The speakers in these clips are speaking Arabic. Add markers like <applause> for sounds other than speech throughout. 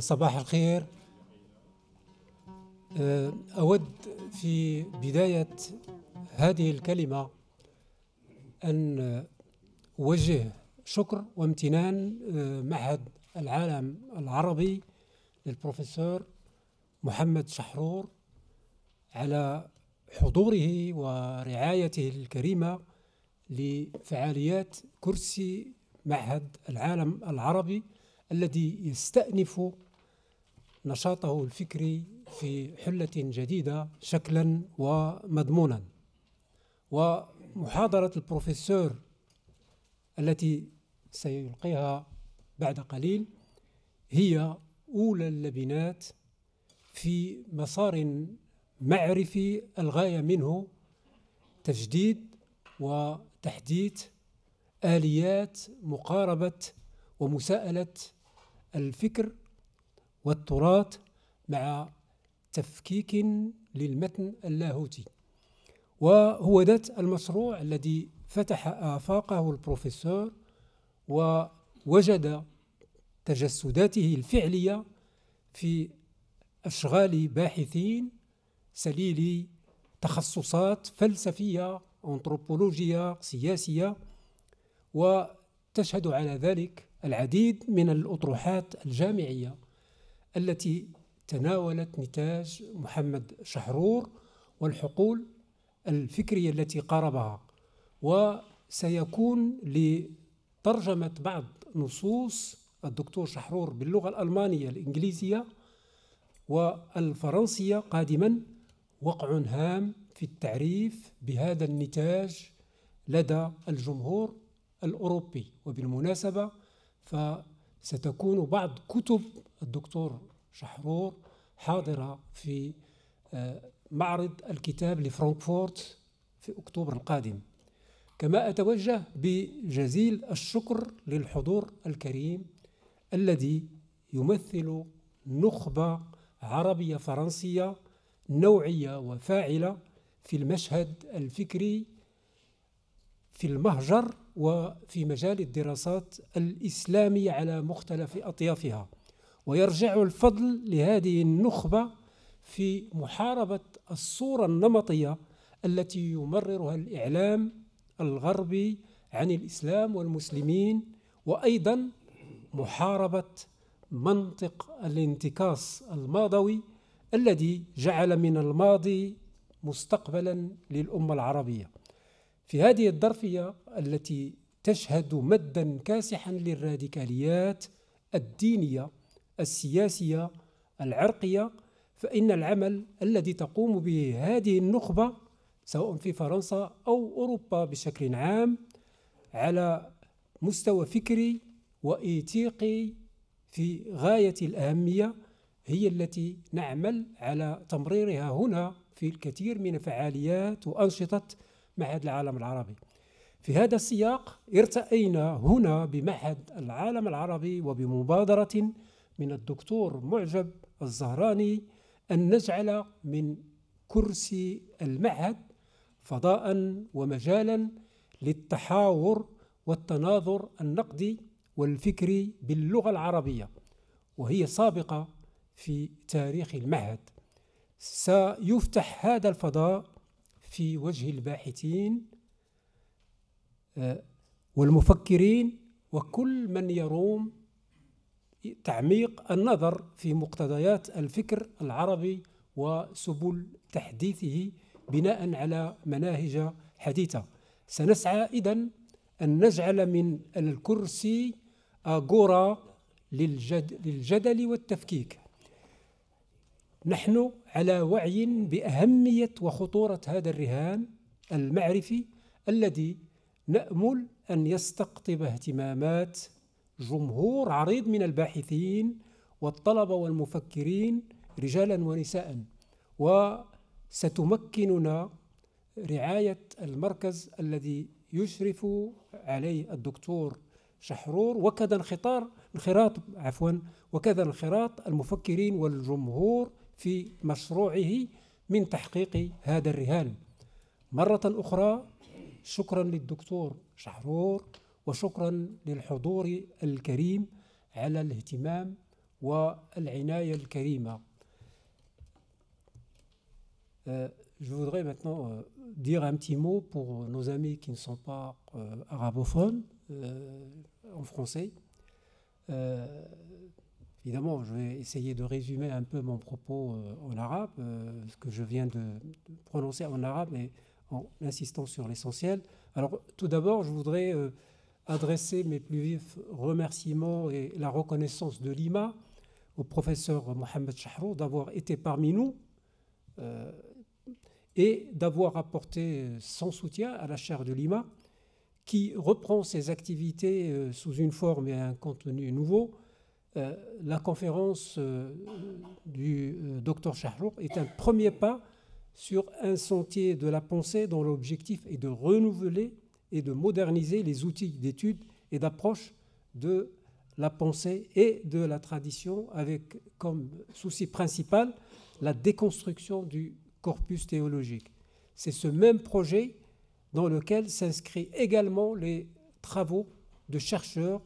صباح الخير آه، أود في بداية هذه الكلمة أن أوجه شكر وامتنان آه، معهد العالم العربي للبروفيسور محمد شحرور على حضوره ورعايته الكريمة لفعاليات كرسي معهد العالم العربي الذي يستأنف نشاطه الفكري في حلة جديدة شكلا ومضمونا ومحاضرة البروفيسور التي سيلقيها بعد قليل هي أولى اللبنات في مسار معرفي الغاية منه تجديد وتحديث آليات مقاربة ومساءلة الفكر والتراث مع تفكيك للمتن اللاهوتي وهو ذات المشروع الذي فتح آفاقه البروفيسور ووجد تجسداته الفعلية في أشغال باحثين سليلي تخصصات فلسفية أنثروبولوجية سياسية وتشهد على ذلك العديد من الأطروحات الجامعية التي تناولت نتاج محمد شحرور والحقول الفكرية التي قاربها وسيكون لترجمة بعض نصوص الدكتور شحرور باللغة الألمانية الإنجليزية والفرنسية قادما وقع هام في التعريف بهذا النتاج لدى الجمهور الأوروبي وبالمناسبة ف ستكون بعض كتب الدكتور شحرور حاضرة في آه، معرض الكتاب لفرانكفورت في أكتوبر القادم كما أتوجه بجزيل الشكر للحضور الكريم الذي يمثل نخبة عربية فرنسية نوعية وفاعلة في المشهد الفكري في المهجر وفي مجال الدراسات الإسلامية على مختلف أطيافها ويرجع الفضل لهذه النخبة في محاربة الصورة النمطية التي يمررها الإعلام الغربي عن الإسلام والمسلمين وأيضا محاربة منطق الانتكاس الماضوي الذي جعل من الماضي مستقبلا للأمة العربية في هذه الظرفية التي تشهد مدا كاسحا للراديكاليات الدينية السياسية العرقية فإن العمل الذي تقوم به هذه النخبة سواء في فرنسا أو أوروبا بشكل عام على مستوى فكري وإيتيقي في غاية الأهمية هي التي نعمل على تمريرها هنا في الكثير من فعاليات وأنشطة معهد العالم العربي في هذا السياق ارتأينا هنا بمعهد العالم العربي وبمبادرة من الدكتور معجب الزهراني أن نجعل من كرسي المعهد فضاء ومجالا للتحاور والتناظر النقدي والفكري باللغة العربية وهي سابقة في تاريخ المعهد سيفتح هذا الفضاء في وجه الباحثين آه، والمفكرين وكل من يروم تعميق النظر في مقتضيات الفكر العربي وسبل تحديثه بناء على مناهج حديثة سنسعى إذا أن نجعل من الكرسي أغورا للجد للجدل والتفكيك نحن على وعي باهميه وخطوره هذا الرهان المعرفي الذي نامل ان يستقطب اهتمامات جمهور عريض من الباحثين والطلبه والمفكرين رجالا ونساء وستمكننا رعايه المركز الذي يشرف عليه الدكتور شحرور وكذا انخطار انخراط عفوا وكذا انخراط المفكرين والجمهور في مشروعه من تحقيق هذا الرهان مرة أخرى شكرا للدكتور شحرور وشكرا للحضور الكريم على الاهتمام والعناية الكريمة euh, je voudrais maintenant euh, dire un petit mot pour nos amis qui ne sont pas euh, arabophones en français. Évidemment, je vais essayer de résumer un peu mon propos euh, en arabe, euh, ce que je viens de, prononcer en arabe, mais en insistant sur l'essentiel. Alors, tout d'abord, je voudrais euh, adresser mes plus vifs remerciements et la reconnaissance de l'IMA au professeur Mohamed Chahrou d'avoir été parmi nous et d'avoir apporté son soutien à la chaire de l'IMA, qui reprend ses activités sous une forme et un contenu nouveau euh, la conférence euh, du euh, docteur Shahrouk est un premier pas sur un sentier de la pensée dont l'objectif est de renouveler et de moderniser les outils d'étude et d'approche de la pensée et de la tradition avec comme souci principal la déconstruction du corpus théologique. C'est ce même projet dans lequel s'inscrivent également les travaux de chercheurs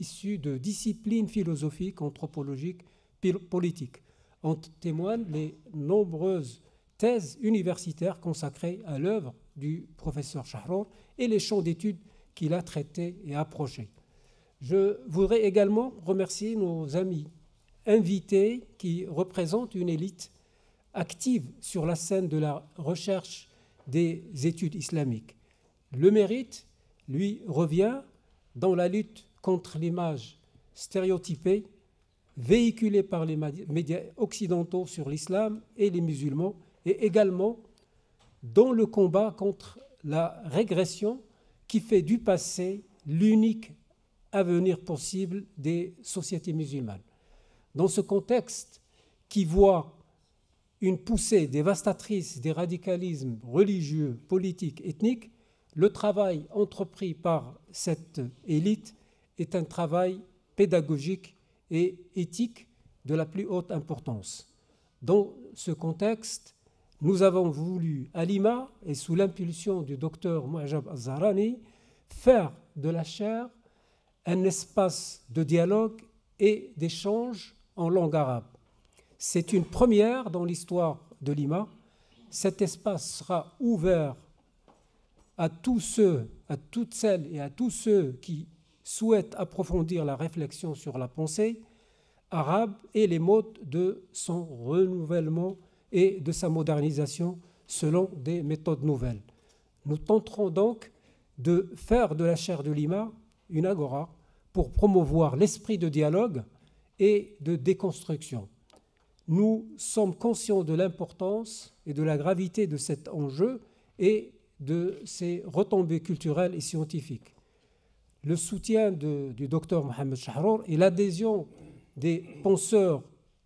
issus de disciplines philosophiques, anthropologiques, politiques. En témoignent les nombreuses thèses universitaires consacrées à l'œuvre du professeur Shahrour et les champs d'études qu'il a traités et approchés. Je voudrais également remercier nos amis invités qui représentent une élite active sur la scène de la recherche des études islamiques. Le mérite lui revient dans la lutte contre l'image stéréotypée véhiculée par les médias occidentaux sur l'islam et les musulmans, et également dans le combat contre la régression qui fait du passé l'unique avenir possible des sociétés musulmanes. Dans ce contexte qui voit une poussée dévastatrice des radicalismes religieux, politiques, ethniques, le travail entrepris par cette élite est un travail pédagogique et éthique de la plus haute importance. Dans ce contexte, nous avons voulu, à Lima et sous l'impulsion du docteur Mouajab Azharani, faire de la chair un espace de dialogue et d'échange en langue arabe. C'est une première dans l'histoire de Lima. Cet espace sera ouvert à tous ceux, à toutes celles et à tous ceux qui souhaite approfondir la réflexion sur la pensée arabe et les modes de son renouvellement et de sa modernisation selon des méthodes nouvelles. Nous tenterons donc de faire de la chaire de Lima une agora pour promouvoir l'esprit de dialogue et de déconstruction. Nous sommes conscients de l'importance et de la gravité de cet enjeu et de ses retombées culturelles et scientifiques le soutien du docteur Mohamed Shahrour et l'adhésion des penseurs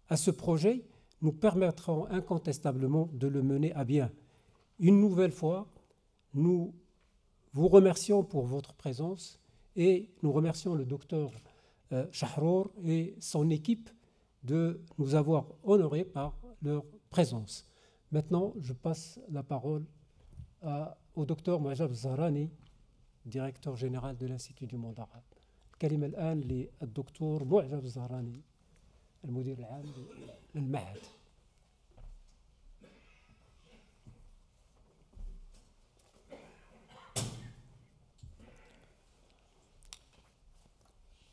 à ce projet nous permettront incontestablement de le mener à bien. Une nouvelle fois, nous vous remercions pour votre présence et nous remercions le docteur euh, et son équipe de nous avoir honorés par leur présence. Maintenant, je passe la parole au docteur Majab Zarani. ديريكتور جينيرال دو لانستيتيو دو موند عرب الكلمه الان للدكتور معجب الزهراني المدير العام للمعهد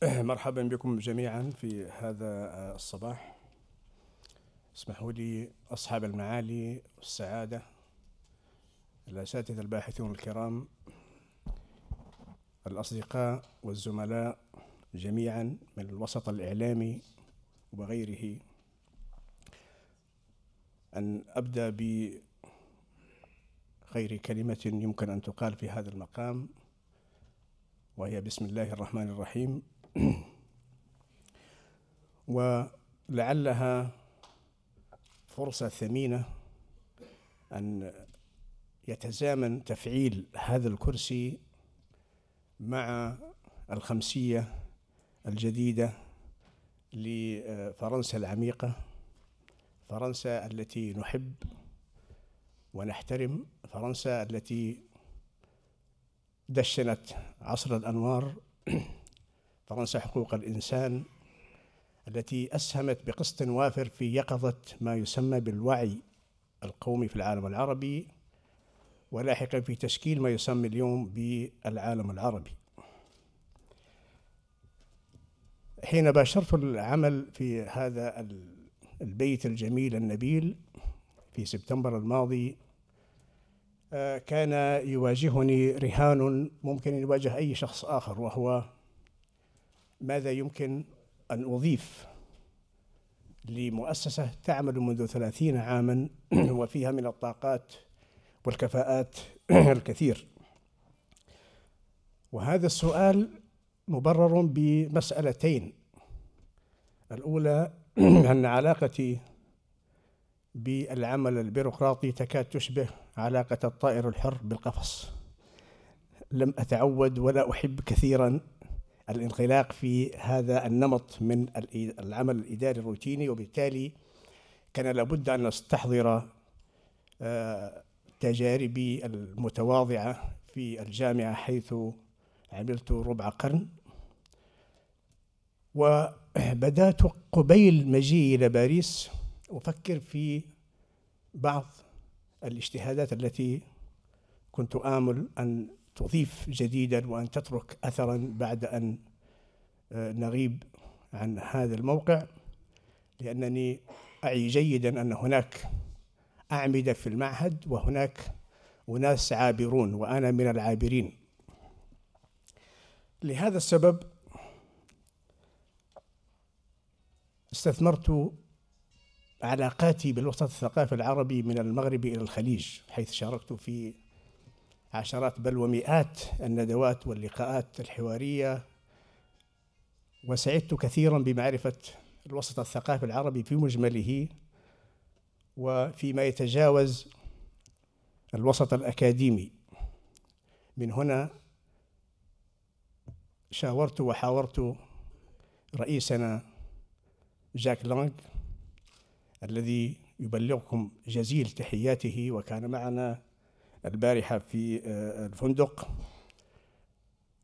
مرحبا بكم جميعا في هذا الصباح اسمحوا لي أصحاب المعالي والسعادة الأساتذة الباحثون الكرام الأصدقاء والزملاء جميعا من الوسط الإعلامي وغيره أن أبدأ بخير كلمة يمكن أن تقال في هذا المقام وهي بسم الله الرحمن الرحيم <clears throat> ولعلها فرصة ثمينة أن يتزامن تفعيل هذا الكرسي مع الخمسية الجديدة لفرنسا العميقة فرنسا التي نحب ونحترم فرنسا التي دشنت عصر الأنوار <clears throat> فرنسا حقوق الإنسان التي أسهمت بقسط وافر في يقظة ما يسمى بالوعي القومي في العالم العربي ولاحقا في تشكيل ما يسمى اليوم بالعالم العربي حين باشرت العمل في هذا البيت الجميل النبيل في سبتمبر الماضي آه، كان يواجهني رهان ممكن أن يواجه أي شخص آخر وهو ماذا يمكن أن أضيف لمؤسسة تعمل منذ ثلاثين عاما <clears throat> وفيها من الطاقات والكفاءات <clears throat> الكثير وهذا السؤال مبرر بمسألتين الأولى أن <clears throat> علاقتي بالعمل البيروقراطي تكاد تشبه علاقة الطائر الحر بالقفص لم أتعود ولا أحب كثيرا الانغلاق في هذا النمط من العمل الإداري الروتيني وبالتالي كان لابد أن أستحضر آه، تجاربي المتواضعة في الجامعة حيث عملت ربع قرن وبدأت قبيل مجيئي إلى باريس أفكر في بعض الاجتهادات التي كنت آمل أن تضيف جديدا وأن تترك أثرا بعد أن آه، نغيب عن هذا الموقع لأنني أعي جيدا أن هناك أعمدة في المعهد وهناك أناس عابرون وأنا من العابرين لهذا السبب استثمرت علاقاتي بالوسط الثقافي العربي من المغرب إلى الخليج حيث شاركت في عشرات بل ومئات الندوات واللقاءات الحوارية وسعدت كثيرا بمعرفة الوسط الثقافي العربي في مجمله وفيما يتجاوز الوسط الأكاديمي من هنا شاورت وحاورت رئيسنا جاك لانغ الذي يبلغكم جزيل تحياته وكان معنا البارحة في آه، الفندق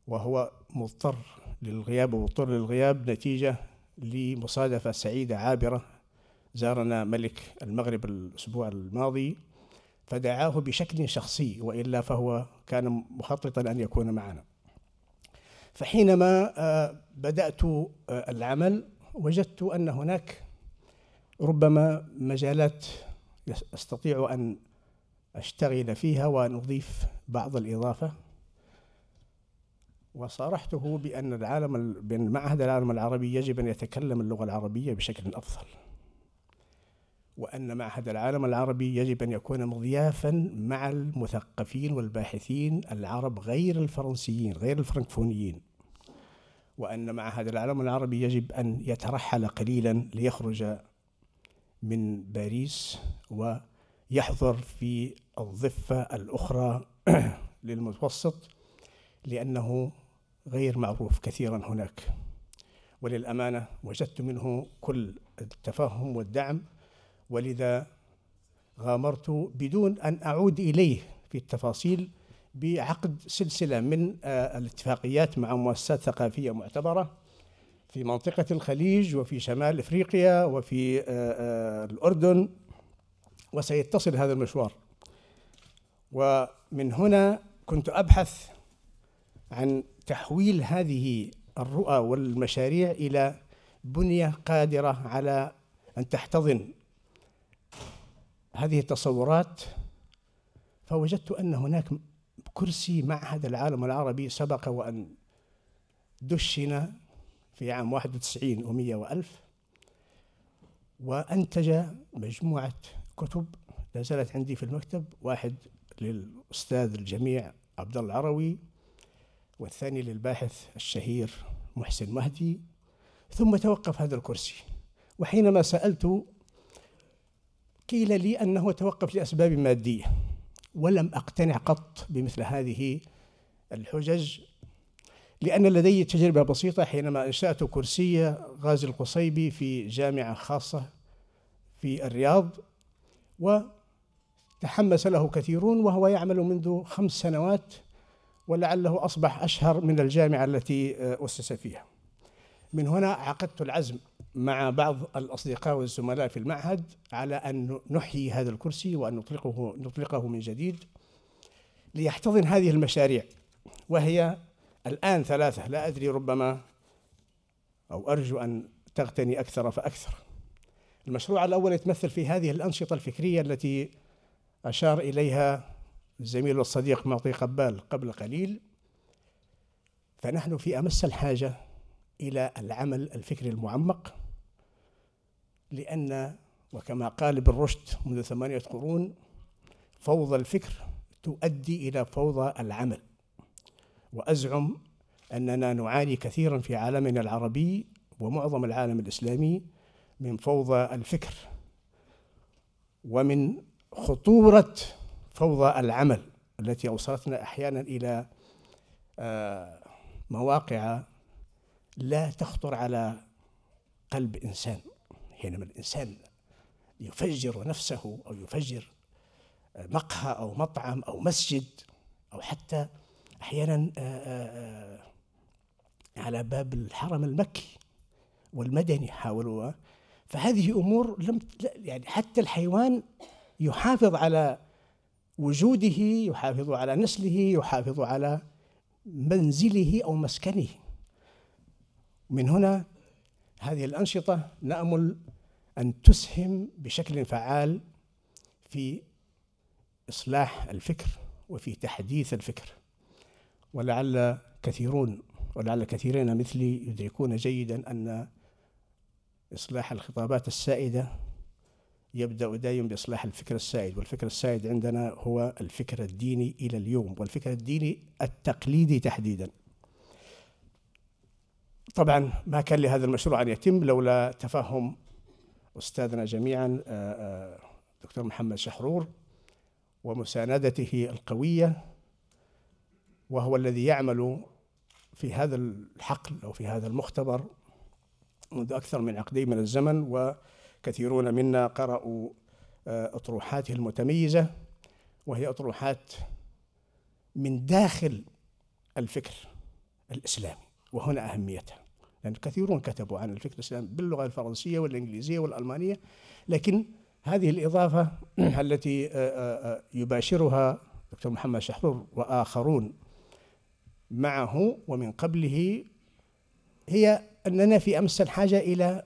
وهو مضطر للغياب ومضطر للغياب نتيجة لمصادفة سعيدة عابرة زارنا ملك المغرب الأسبوع الماضي فدعاه بشكل شخصي وإلا فهو كان مخططا أن يكون معنا فحينما آه، بدأت آه، العمل وجدت أن هناك ربما مجالات أستطيع أن أشتغل فيها ونضيف بعض الإضافة وصارحته بأن العالم بأن معهد العالم العربي يجب أن يتكلم اللغة العربية بشكل أفضل وأن معهد العالم العربي يجب أن يكون مضيافا مع المثقفين والباحثين العرب غير الفرنسيين غير الفرنكفونيين وأن معهد العالم العربي يجب أن يترحل قليلا ليخرج من باريس ويحضر في الضفة الأخرى <clears throat> للمتوسط لأنه غير معروف كثيرا هناك وللأمانة وجدت منه كل التفهم والدعم ولذا غامرت بدون أن أعود إليه في التفاصيل بعقد سلسلة من آه، الاتفاقيات مع مؤسسات ثقافية معتبرة في منطقة الخليج وفي شمال إفريقيا وفي آه، آه، الأردن وسيتصل هذا المشوار ومن هنا كنت أبحث عن تحويل هذه الرؤى والمشاريع إلى بنية قادرة على أن تحتضن هذه التصورات فوجدت أن هناك كرسي معهد العالم العربي سبق وأن دشن في عام 91 و100 و وألف وأنتج مجموعة كتب لا زالت عندي في المكتب واحد للأستاذ الجميع عبد الله العروي والثاني للباحث الشهير محسن مهدي ثم توقف هذا الكرسي وحينما سألت قيل لي أنه توقف لأسباب مادية ولم أقتنع قط بمثل هذه الحجج لأن لدي تجربة بسيطة حينما أنشأت كرسي غازي القصيبي في جامعة خاصة في الرياض وتحمس له كثيرون وهو يعمل منذ خمس سنوات ولعله أصبح أشهر من الجامعة التي آه، أسس فيها من هنا عقدت العزم مع بعض الأصدقاء والزملاء في المعهد على أن نحيي هذا الكرسي وأن نطلقه, نطلقه من جديد ليحتضن هذه المشاريع وهي الآن ثلاثة لا أدري ربما أو أرجو أن تغتني أكثر فأكثر المشروع الأول يتمثل في هذه الأنشطة الفكرية التي أشار إليها الزميل والصديق معطي قبال قبل قليل فنحن في أمس الحاجة إلى العمل الفكري المعمق لأن وكما قال ابن رشد منذ ثمانية قرون فوضى الفكر تؤدي إلى فوضى العمل وأزعم أننا نعاني كثيرا في عالمنا العربي ومعظم العالم الإسلامي من فوضى الفكر ومن خطورة فوضى العمل التي أوصلتنا أحيانا إلى آه، مواقع لا تخطر على قلب إنسان حينما الإنسان يفجر نفسه أو يفجر آه، مقهى أو مطعم أو مسجد أو حتى أحيانا آه، آه، على باب الحرم المكي والمدني حاولوها فهذه أمور لم يعني حتى الحيوان يحافظ على وجوده يحافظ على نسله يحافظ على منزله أو مسكنه من هنا هذه الأنشطة نأمل أن تسهم بشكل فعال في إصلاح الفكر وفي تحديث الفكر ولعل كثيرون ولعل كثيرين مثلي يدركون جيدا أن إصلاح الخطابات السائدة يبدأ دائما بإصلاح الفكر السائد والفكر السائد عندنا هو الفكر الديني إلى اليوم والفكر الديني التقليدي تحديدا طبعا ما كان لهذا المشروع أن يتم لولا تفهم أستاذنا جميعا آه، آه، دكتور محمد شحرور ومساندته القوية وهو الذي يعمل في هذا الحقل أو في هذا المختبر منذ أكثر من عقدين من الزمن وكثيرون منا قرأوا آه، أطروحاته المتميزة وهي أطروحات من داخل الفكر الإسلامي وهنا أهميتها يعني كثيرون كتبوا عن الفكر الإسلامي باللغة الفرنسية والإنجليزية والألمانية لكن هذه الإضافة <clears throat> التي آه، آه، آه، يباشرها دكتور محمد شحرور وآخرون معه ومن قبله هي أننا في أمس الحاجة إلى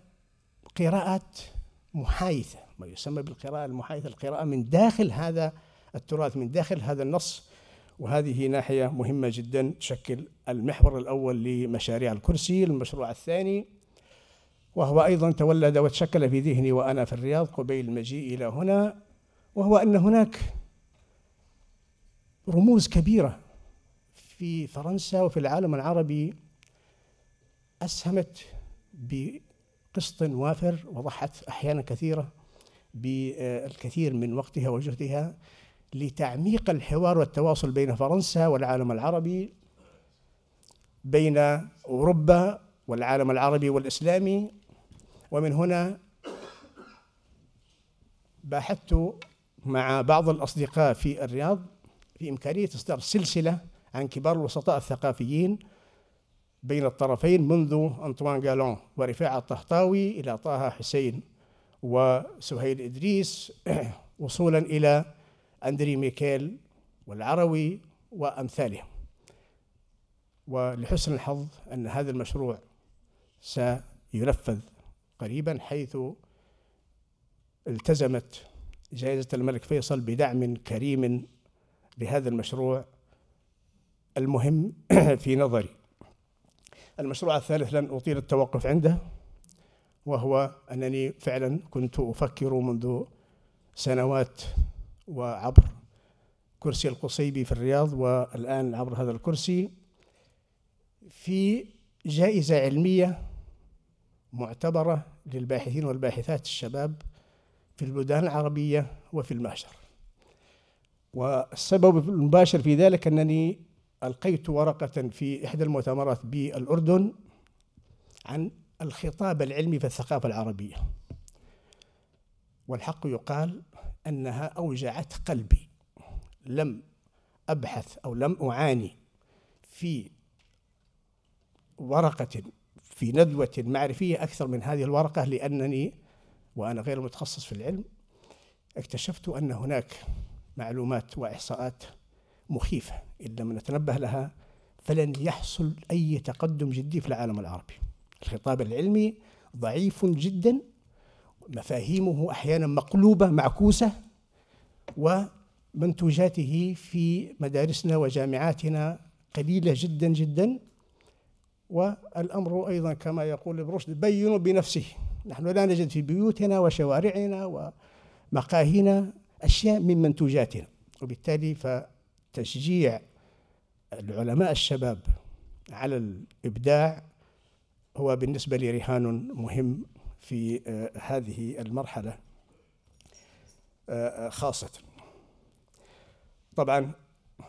قراءة محايثة ما يسمى بالقراءة المحايثة القراءة من داخل هذا التراث من داخل هذا النص وهذه ناحية مهمة جدا تشكل المحور الأول لمشاريع الكرسي المشروع الثاني وهو أيضا تولد وتشكل في ذهني وأنا في الرياض قبيل مجيئي إلى هنا وهو أن هناك رموز كبيرة في فرنسا وفي العالم العربي أسهمت بقسط وافر وضحت أحيانا كثيرة بالكثير من وقتها وجهدها لتعميق الحوار والتواصل بين فرنسا والعالم العربي بين أوروبا والعالم العربي والإسلامي ومن هنا باحثت مع بعض الأصدقاء في الرياض في إمكانية إصدار سلسلة عن كبار الوسطاء الثقافيين بين الطرفين منذ أنطوان جالون ورفاعة الطهطاوي إلى طه حسين وسهيل إدريس <clears throat> وصولا إلى أندري ميكيل والعروي وأمثالهم ولحسن الحظ أن هذا المشروع سينفذ قريبا حيث التزمت جائزة الملك فيصل بدعم كريم لهذا المشروع المهم <clears throat> في نظري المشروع الثالث لن أطيل التوقف عنده وهو أنني فعلا كنت أفكر منذ سنوات وعبر كرسي القصيبي في الرياض والآن عبر هذا الكرسي في جائزة علمية معتبرة للباحثين والباحثات الشباب في البلدان العربية وفي المعشر والسبب المباشر في ذلك أنني ألقيت ورقة في إحدى المؤتمرات بالأردن عن الخطاب العلمي في الثقافة العربية والحق يقال أنها أوجعت قلبي لم أبحث أو لم أعاني في ورقة في ندوة معرفية أكثر من هذه الورقة لأنني وأنا غير متخصص في العلم اكتشفت أن هناك معلومات وإحصاءات مخيفة إن لم نتنبه لها فلن يحصل أي تقدم جدي في العالم العربي الخطاب العلمي ضعيف جدا مفاهيمه احيانا مقلوبه معكوسه ومنتوجاته في مدارسنا وجامعاتنا قليله جدا جدا والامر ايضا كما يقول ابن رشد بين بنفسه نحن لا نجد في بيوتنا وشوارعنا ومقاهينا اشياء من منتوجاتنا وبالتالي فتشجيع العلماء الشباب على الابداع هو بالنسبه لي رهان مهم في آه، هذه المرحلة آه، آه، خاصة طبعا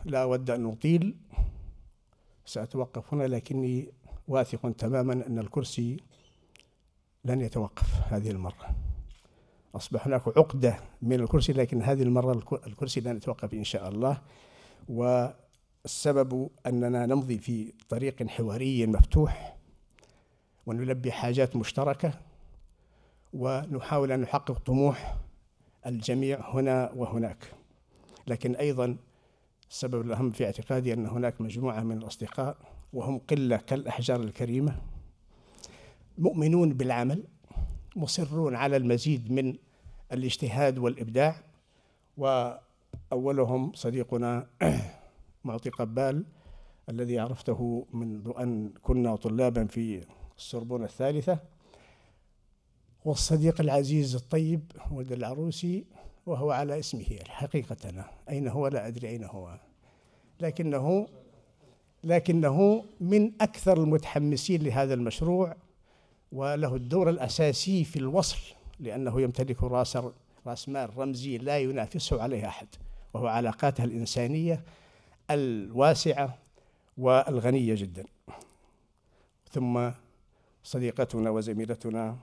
لا أود أن أطيل سأتوقف هنا لكني واثق تماما أن الكرسي لن يتوقف هذه المرة أصبح هناك عقدة من الكرسي لكن هذه المرة الكرسي لن يتوقف إن شاء الله والسبب أننا نمضي في طريق حواري مفتوح ونلبي حاجات مشتركة ونحاول أن نحقق طموح الجميع هنا وهناك لكن أيضا السبب الأهم في اعتقادي أن هناك مجموعة من الأصدقاء وهم قلة كالأحجار الكريمة مؤمنون بالعمل مصرون على المزيد من الاجتهاد والإبداع وأولهم صديقنا <clears throat> معطي قبال الذي عرفته منذ أن كنا طلابا في السربون الثالثة والصديق العزيز الطيب ولد العروسي وهو على اسمه حقيقة أين هو لا أدري أين هو لكنه لكنه من أكثر المتحمسين لهذا المشروع وله الدور الأساسي في الوصل لأنه يمتلك راس راس مال رمزي لا ينافسه عليه أحد وهو علاقاته الإنسانية الواسعة والغنية جدا ثم صديقتنا وزميلتنا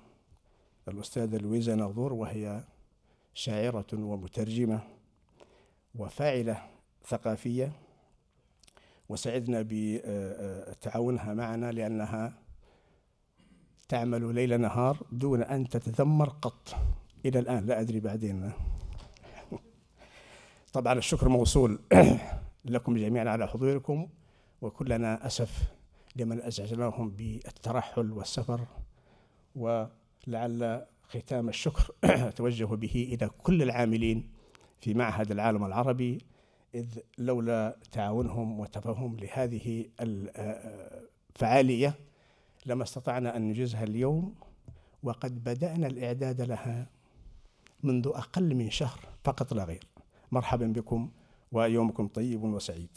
الأستاذة لويزا ناظور وهي شاعرة ومترجمة وفاعلة ثقافية وسعدنا بتعاونها معنا لأنها تعمل ليل نهار دون أن تتذمر قط إلى الآن لا أدري بعدين <laughs> طبعا الشكر موصول <clears throat> لكم جميعا على حضوركم وكلنا أسف لمن أزعجناهم بالترحل والسفر و لعل ختام الشكر أتوجه <clears throat> به إلى كل العاملين في معهد العالم العربي إذ لولا تعاونهم وتفهم لهذه الفعالية لما استطعنا أن ننجزها اليوم وقد بدأنا الإعداد لها منذ أقل من شهر فقط لا غير مرحبا بكم ويومكم طيب وسعيد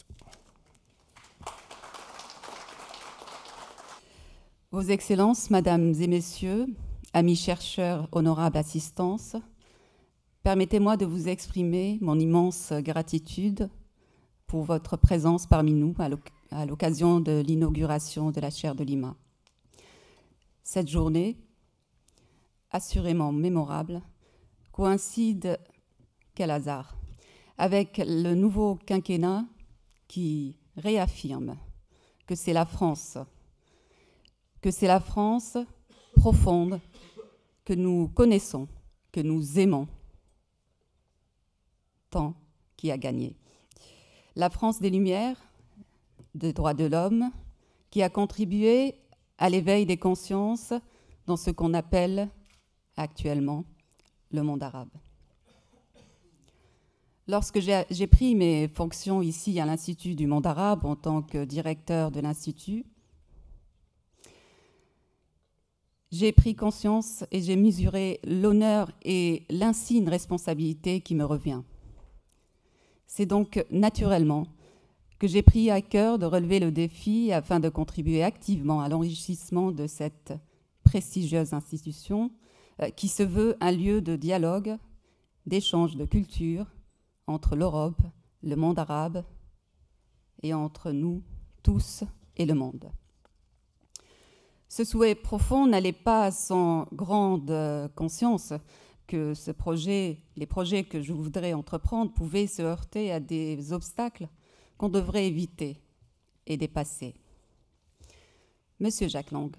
Vos Excellences, Mesdames et Messieurs, amis chercheurs, honorables assistance, permettez-moi de vous exprimer mon immense gratitude pour votre présence parmi nous à l'occasion de l'inauguration de la chaire de Lima. Cette journée, assurément mémorable, coïncide, quel hasard, avec le nouveau quinquennat qui réaffirme que c'est la France, que c'est la France profonde que nous connaissons, que nous aimons, tant qui a gagné. La France des Lumières, des droits de l'homme, qui a contribué à l'éveil des consciences dans ce qu'on appelle actuellement le monde arabe. Lorsque j'ai pris mes fonctions ici à l'Institut du monde arabe en tant que directeur de l'Institut, j'ai pris conscience et j'ai mesuré l'honneur et l'insigne responsabilité qui me revient. C'est donc naturellement que j'ai pris à cœur de relever le défi afin de contribuer activement à l'enrichissement de cette prestigieuse institution euh, qui se veut un lieu de dialogue, d'échange de culture entre l'Europe, le monde arabe et entre nous tous et le monde. Ce souhait profond n'allait pas sans grande euh, conscience que ce projet, les projets que je voudrais entreprendre pouvaient se heurter à des obstacles qu'on devrait éviter et dépasser. Monsieur Jacques Lang.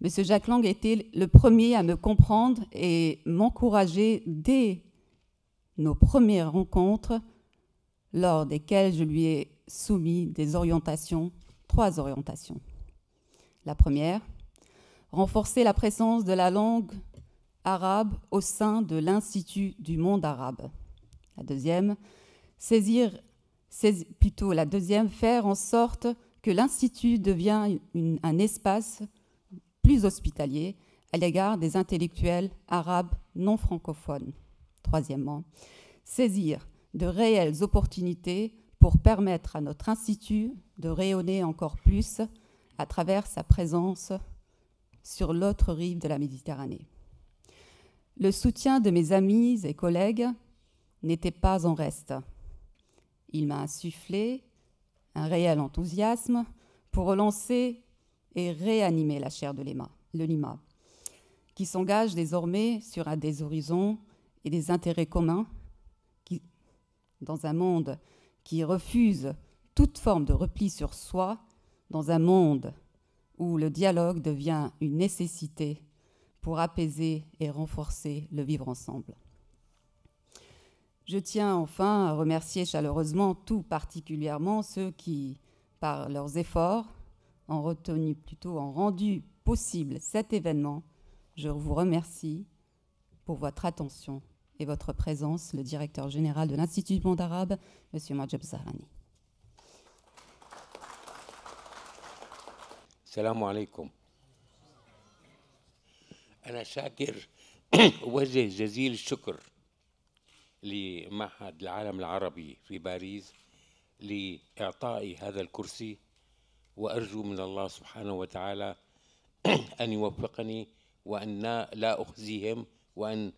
Monsieur Jacques Lang était le premier à me comprendre et m'encourager dès nos premières rencontres, lors desquelles je lui ai soumis des orientations, trois orientations. La première, renforcer la présence de la langue arabe au sein de l'Institut du monde arabe. La deuxième, plutôt la deuxième, faire en sorte que l'Institut devient un espace plus hospitalier à l'égard des intellectuels arabes non francophones. Troisièmement, saisir de réelles opportunités pour permettre à notre institut de rayonner encore plus à travers sa présence sur l'autre rive de la Méditerranée. Le soutien de mes amis et collègues n'était pas en reste. Il m'a insufflé un réel enthousiasme pour relancer et réanimer la chaire de Lima, le Lima, qui s'engage désormais sur un des horizons et des intérêts communs qui, dans un monde qui refuse toute forme de repli sur soi dans un monde où le dialogue devient une nécessité pour apaiser et renforcer le vivre ensemble. Je tiens enfin à remercier chaleureusement tout particulièrement ceux qui, par leurs efforts, ont retenu plutôt, ont rendu possible cet événement. Je vous remercie pour votre attention et votre présence, le directeur général de l'Institut du monde arabe, M. Majab Zahrani. السلام عليكم أنا شاكر أوجه <clears throat> جزيل الشكر لمعهد العالم العربي في باريس لإعطائي هذا الكرسي وأرجو من الله سبحانه وتعالى <clears throat> أن يوفقني وأن لا أخزيهم وأن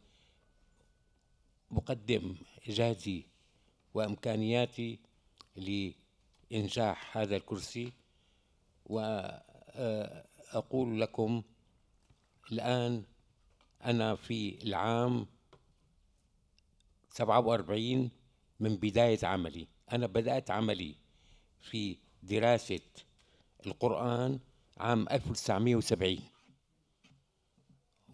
أقدم جهدي وإمكانياتي لإنجاح هذا الكرسي و آه، أقول لكم الآن أنا في العام 47 من بداية عملي أنا بدأت عملي في دراسة القرآن عام 1970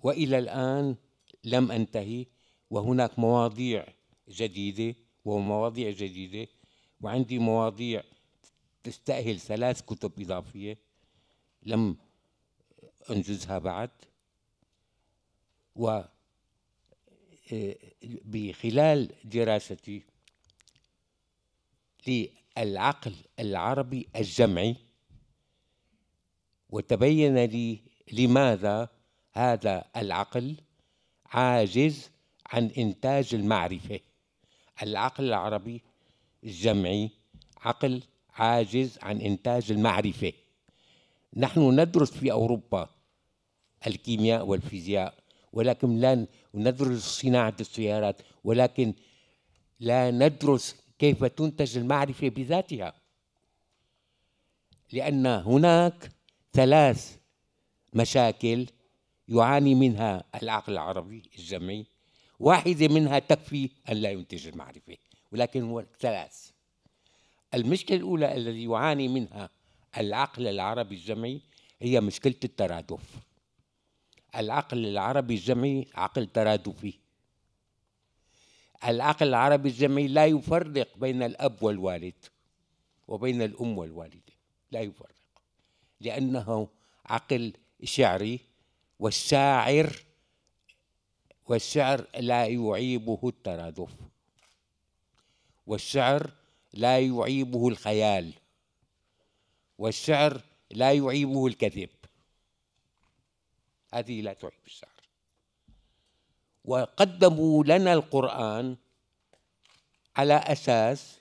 وإلى الآن لم أنتهي وهناك مواضيع جديدة ومواضيع جديدة وعندي مواضيع تستأهل ثلاث كتب إضافية لم أنجزها بعد و بخلال دراستي للعقل العربي الجمعي وتبين لي لماذا هذا العقل عاجز عن إنتاج المعرفة العقل العربي الجمعي عقل عاجز عن إنتاج المعرفة نحن ندرس في أوروبا الكيمياء والفيزياء ولكن لا ندرس صناعة السيارات ولكن لا ندرس كيف تنتج المعرفة بذاتها لأن هناك ثلاث مشاكل يعاني منها العقل العربي الجمعي واحدة منها تكفي أن لا ينتج المعرفة ولكن هو ثلاث المشكلة الأولى الذي يعاني منها العقل العربي الجمعي هي مشكلة الترادف العقل العربي الجمعي عقل ترادفي العقل العربي الجمعي لا يفرق بين الأب والوالد وبين الأم والوالدة لا يفرق لأنه عقل شعري والشاعر والشعر لا يعيبه الترادف والشعر لا يعيبه الخيال والشعر لا يعيبه الكذب هذه لا تعيب الشعر وقدموا لنا القرآن على أساس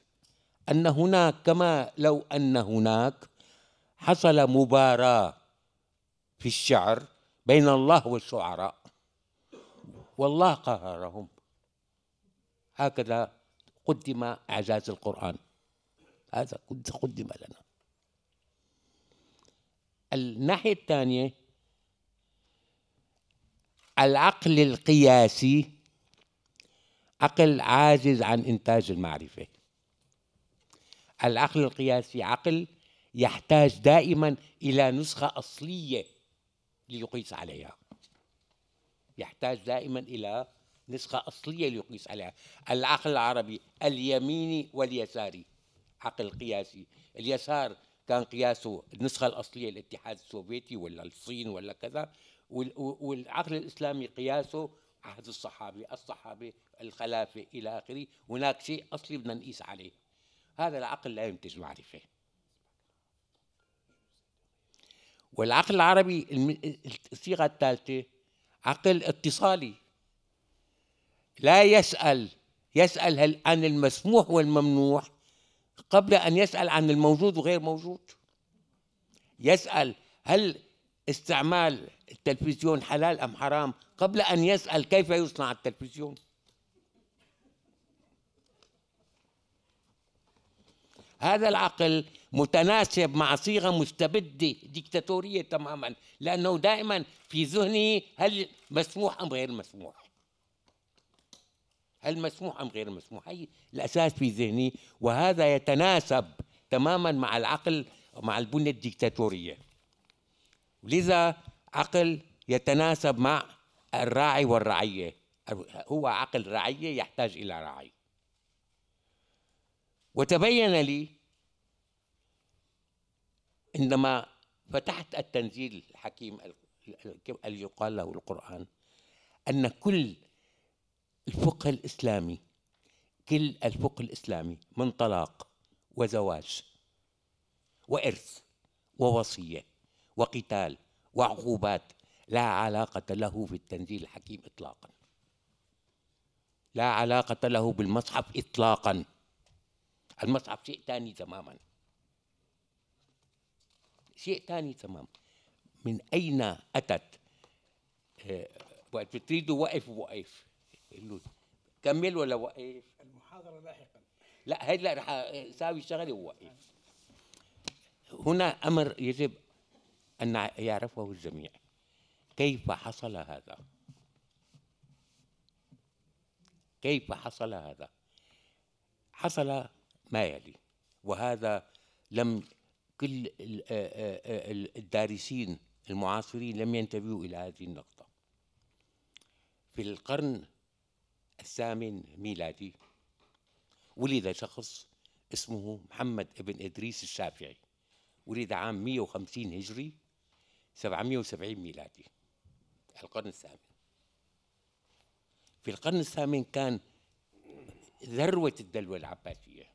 أن هناك كما لو أن هناك حصل مباراة في الشعر بين الله والشعراء والله قهرهم هكذا قدم إعجاز القرآن هذا قدم لنا الناحية الثانية العقل القياسي عقل عاجز عن إنتاج المعرفة العقل القياسي عقل يحتاج دائما إلى نسخة أصلية ليقيس عليها يحتاج دائما إلى نسخة أصلية ليقيس عليها العقل العربي اليميني واليساري عقل قياسي اليسار كان قياسه النسخة الأصلية الاتحاد السوفيتي ولا الصين ولا كذا والعقل الإسلامي قياسه عهد الصحابة الصحابة الخلافة إلى آخره هناك شيء أصلي بدنا نقيس عليه هذا العقل لا ينتج معرفة والعقل العربي الصيغة الثالثة عقل اتصالي لا يسأل يسأل هل عن المسموح والممنوح قبل أن يسأل عن الموجود وغير موجود يسأل هل استعمال التلفزيون حلال أم حرام قبل أن يسأل كيف يصنع التلفزيون هذا العقل متناسب مع صيغة مستبدة ديكتاتورية تماما لأنه دائما في ذهنه هل مسموح أم غير مسموح المسموح أم غير المسموح هي الأساس في ذهني وهذا يتناسب تماما مع العقل مع البنية الديكتاتورية لذا عقل يتناسب مع الراعي والرعية هو عقل رعية يحتاج إلى راعي وتبين لي عندما فتحت التنزيل الحكيم الذي يقال له القرآن أن كل الفقه الإسلامي كل الفقه الإسلامي من طلاق وزواج وإرث ووصية وقتال وعقوبات لا علاقة له في التنزيل الحكيم إطلاقا لا علاقة له بالمصحف إطلاقا المصحف شيء ثاني تماما شيء ثاني تماما من أين أتت آه، وقت بتريدوا وقف وقف اللوز كمل ولا وقف المحاضرة لاحقا لا هيدا رح ساوي شغلة ووقف هنا أمر يجب أن يعرفه الجميع كيف حصل هذا كيف حصل هذا حصل ما يلي وهذا لم كل الدارسين المعاصرين لم ينتبهوا إلى هذه النقطة في القرن الثامن ميلادي ولد شخص اسمه محمد ابن إدريس الشافعي ولد عام 150 هجري 770 ميلادي القرن الثامن في القرن الثامن كان ذروة الدلوة العباسية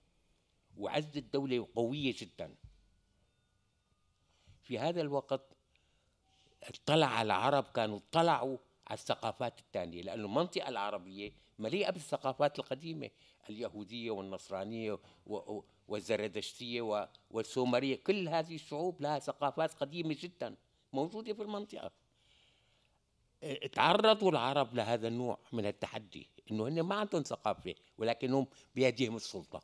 وعز الدولة قوية جدا في هذا الوقت اطلع العرب كانوا اطلعوا على الثقافات الثانية لأنه المنطقة العربية مليئه بالثقافات القديمه اليهوديه والنصرانيه والزردشتيه والسومريه كل هذه الشعوب لها ثقافات قديمه جدا موجوده في المنطقه تعرضوا العرب لهذا النوع من التحدي انه هن ما عندهم ثقافه ولكنهم بيديهم السلطه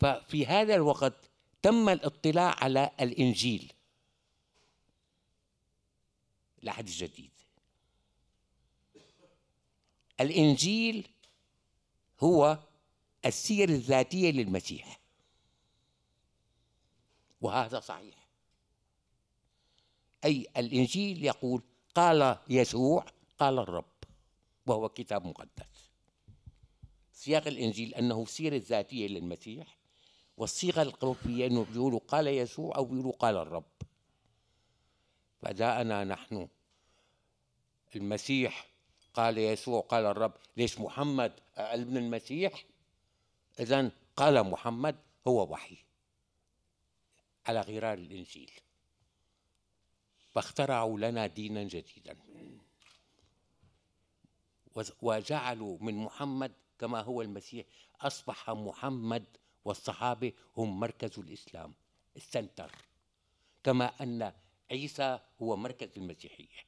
ففي هذا الوقت تم الاطلاع على الانجيل العهد الجديد الإنجيل هو السير الذاتية للمسيح وهذا صحيح أي الإنجيل يقول قال يسوع قال الرب وهو كتاب مقدس صياغ الإنجيل أنه السيرة الذاتية للمسيح والصيغة القلبية أنه بيقولوا قال يسوع أو بيقولوا قال الرب فجاءنا نحن المسيح قال يسوع قال الرب ليش محمد أقل آه، من المسيح إذا قال محمد هو وحي على غرار الإنجيل فاخترعوا لنا دينا جديدا وجعلوا من محمد كما هو المسيح أصبح محمد والصحابة هم مركز الإسلام السنتر كما أن عيسى هو مركز المسيحية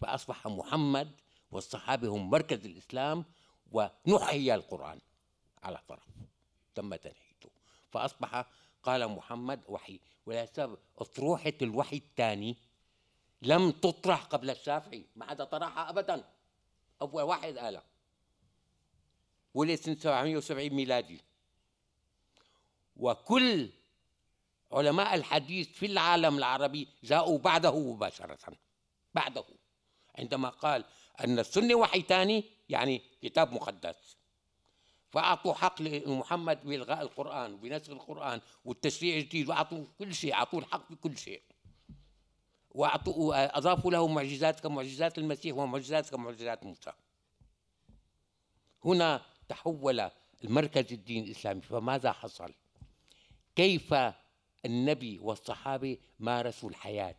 فأصبح محمد والصحابة هم مركز الإسلام ونحيا القرآن على طرف تم تنحيته فأصبح قال محمد وحي ولهذا أطروحة الوحي الثاني لم تطرح قبل الشافعي ما حدا طرحها أبدا أول واحد قالها ولد سنة 770 ميلادي وكل علماء الحديث في العالم العربي جاءوا بعده مباشرة بعده عندما قال أن السنة وحي ثاني يعني كتاب مقدس فأعطوا حق لمحمد بإلغاء القرآن وبنسخ القرآن والتشريع الجديد وأعطوا كل شيء أعطوا الحق بكل شيء وأعطوا آه، أضافوا له معجزات كمعجزات المسيح ومعجزات كمعجزات موسى هنا تحول المركز الدين الإسلامي فماذا حصل؟ كيف النبي والصحابة مارسوا الحياة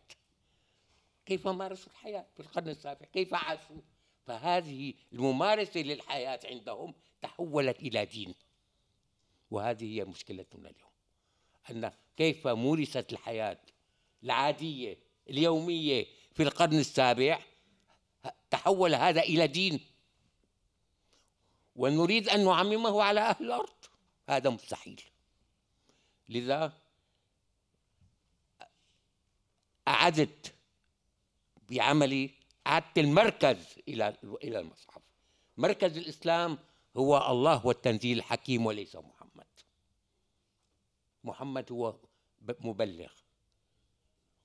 كيف مارسوا الحياة في القرن السابع كيف عاشوا فهذه الممارسة للحياة عندهم تحولت إلى دين وهذه هي مشكلتنا اليوم أن كيف مورست الحياة العادية اليومية في القرن السابع تحول هذا إلى دين ونريد أن نعممه على أهل الأرض هذا مستحيل لذا أعدت بعملي إعادة المركز إلى إلى المصحف مركز الإسلام هو الله والتنزيل الحكيم وليس محمد محمد هو مبلغ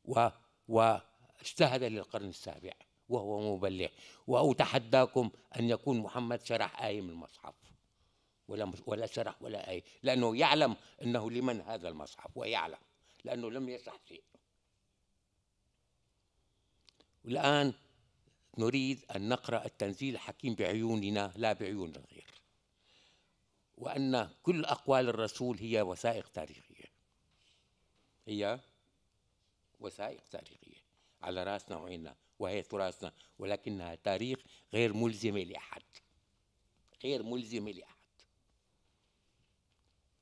و واجتهد للقرن السابع وهو مبلغ وأتحداكم أن يكون محمد شرح آية من المصحف ولا ولا شرح ولا آية لأنه يعلم أنه لمن هذا المصحف ويعلم لأنه لم يشرح شيء والآن نريد أن نقرأ التنزيل الحكيم بعيوننا لا بعيون الغير وأن كل أقوال الرسول هي وثائق تاريخية هي وثائق تاريخية على راسنا وعيننا وهي تراثنا ولكنها تاريخ غير ملزمة لأحد غير ملزمة لأحد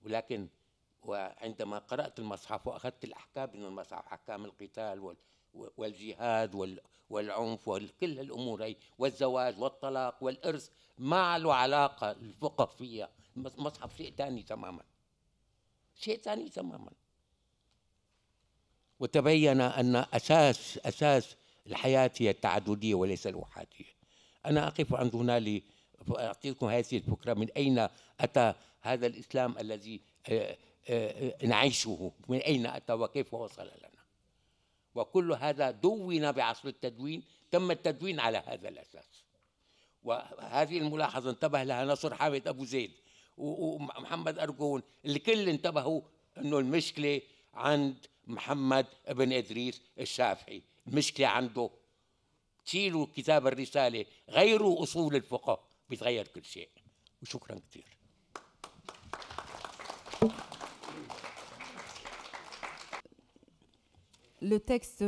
ولكن وعندما قرأت المصحف وأخذت الأحكام من المصحف أحكام القتال وال والجهاد والعنف وكل الامور هي والزواج والطلاق والارث ما له علاقه الفقه فيها مصحف شيء ثاني تماما شيء ثاني تماما وتبين ان اساس اساس الحياه هي التعدديه وليس الوحاديه انا اقف عند هنا لاعطيكم أعطيكم هذه الفكرة من أين أتى هذا الإسلام الذي آه، آه، آه، نعيشه من أين أتى وكيف وصل لنا وكل هذا دون بعصر التدوين تم التدوين على هذا الأساس وهذه الملاحظة انتبه لها نصر حامد أبو زيد ومحمد أرجون الكل انتبهوا أنه المشكلة عند محمد بن إدريس الشافعي المشكلة عنده شيلوا كتاب الرسالة غيروا أصول الفقه بيتغير كل شيء وشكرا كثير Le texte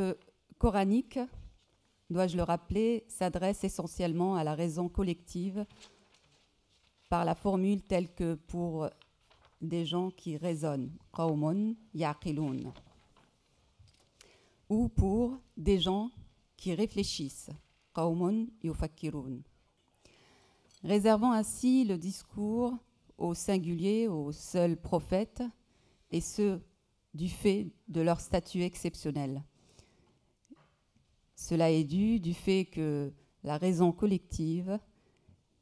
coranique, dois-je le rappeler, s'adresse essentiellement à la raison collective par la formule telle que pour des gens qui raisonnent, qaumun yaqilun, ou pour des gens qui réfléchissent, qaumun yufakirun. Réservant ainsi le discours au singulier, au seul prophète, et ce du fait de leur statut exceptionnel. Cela est dû du fait que la raison collective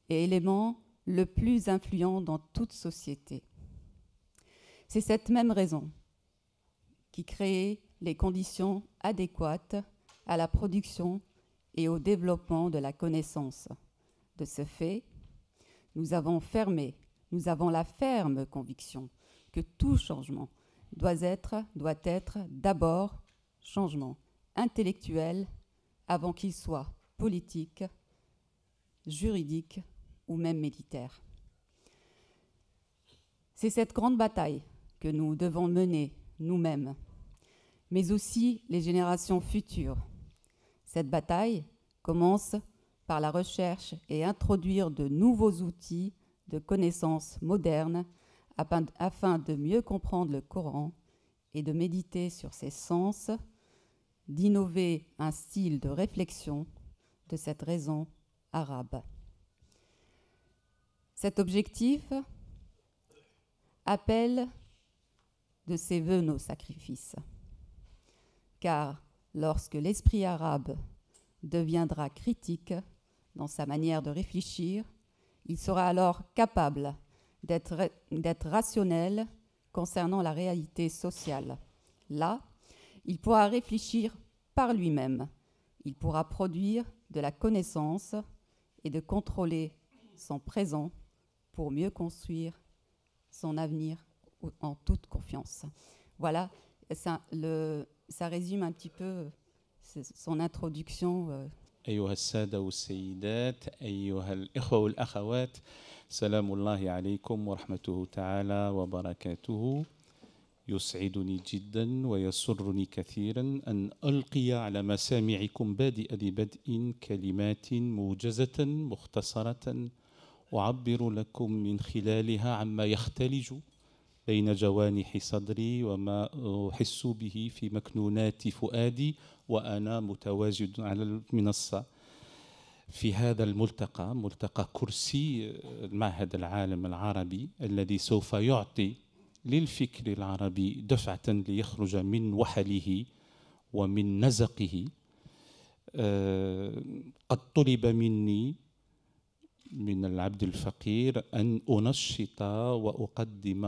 est l'élément le plus influent dans toute société. C'est cette même raison qui crée les conditions adéquates à la production et au développement de la connaissance. De ce fait, nous avons fermé, nous avons la ferme conviction que tout changement doit être, doit être d'abord changement intellectuel avant qu'il soit politique, juridique ou même militaire. C'est cette grande bataille que nous devons mener nous-mêmes, mais aussi les générations futures. Cette bataille commence par la recherche et introduire de nouveaux outils de connaissances modernes afin de mieux comprendre le Coran et de méditer sur ses sens, d'innover un style de réflexion de cette raison arabe. Cet objectif appelle de ses vœux nos sacrifices, car lorsque l'esprit arabe deviendra critique dans sa manière de réfléchir, il sera alors capable d'être rationnel concernant la réalité sociale. Là, il pourra réfléchir par lui-même, il pourra produire de la connaissance et de contrôler son présent pour mieux construire son avenir en toute confiance. Voilà, ça, résume un petit peu son introduction euh, أيها السادة والسيدات أيها الإخوة والأخوات سلام الله عليكم ورحمته تعالى وبركاته يسعدني جدا ويسرني كثيرا أن ألقي على مسامعكم بادئ ببدء كلمات موجزة مختصرة أعبر لكم من خلالها عما يختلج بين جوانح صدري وما أحس به في مكنونات فؤادي وأنا متواجد على المنصة في هذا الملتقى ملتقى كرسي المعهد العالم العربي الذي سوف يعطي للفكر العربي دفعة ليخرج من وحله ومن نزقه آه، قد طلب مني من العبد الفقير أن أنشط وأقدم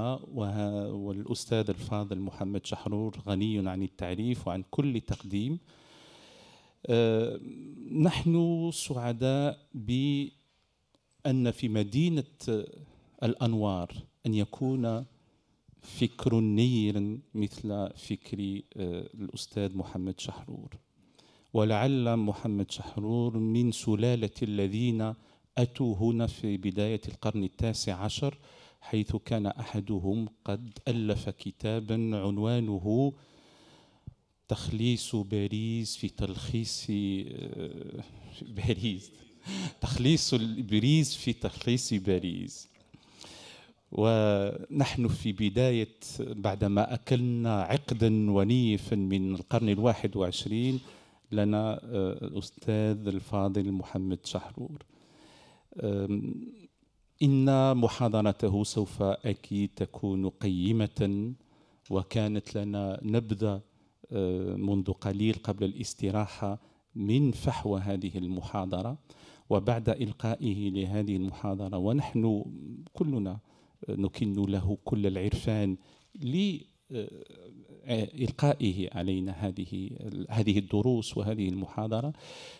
والأستاذ الفاضل محمد شحرور غني عن التعريف وعن كل تقديم آه، نحن سعداء بأن في مدينة الأنوار أن يكون فكر نير مثل فكر آه، الأستاذ محمد شحرور ولعل محمد شحرور من سلالة الذين أتوا هنا في بداية القرن التاسع عشر حيث كان أحدهم قد ألف كتابا عنوانه تخليص باريس في تلخيص آه، باريس تخليص باريس في تخليص باريس ونحن في بداية بعدما أكلنا عقدا ونيفا من القرن الواحد وعشرين لنا آه، الأستاذ الفاضل محمد شحرور إن محاضرته سوف أكيد تكون قيمة وكانت لنا نبذة منذ قليل قبل الاستراحة من فحوى هذه المحاضرة وبعد إلقائه لهذه المحاضرة ونحن كلنا نكن له كل العرفان إلقائه علينا هذه هذه الدروس وهذه المحاضرة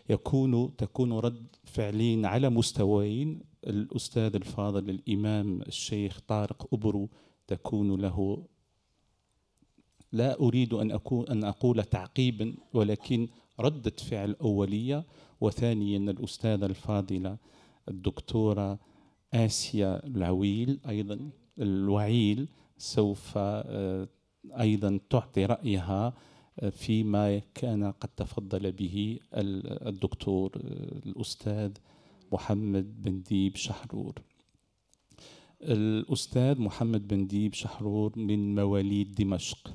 يكون تكون رد فعلين على مستويين الأستاذ الفاضل الإمام الشيخ طارق أبرو تكون له لا أريد أن أكون أن أقول تعقيبا ولكن ردة فعل أولية وثانيا الأستاذة الفاضلة الدكتورة آسيا العويل أيضا الوعيل سوف آه، ايضا تعطي رايها آه، فيما كان قد تفضل به الدكتور آه، الاستاذ محمد بن ديب شحرور الاستاذ محمد بن ديب شحرور من مواليد دمشق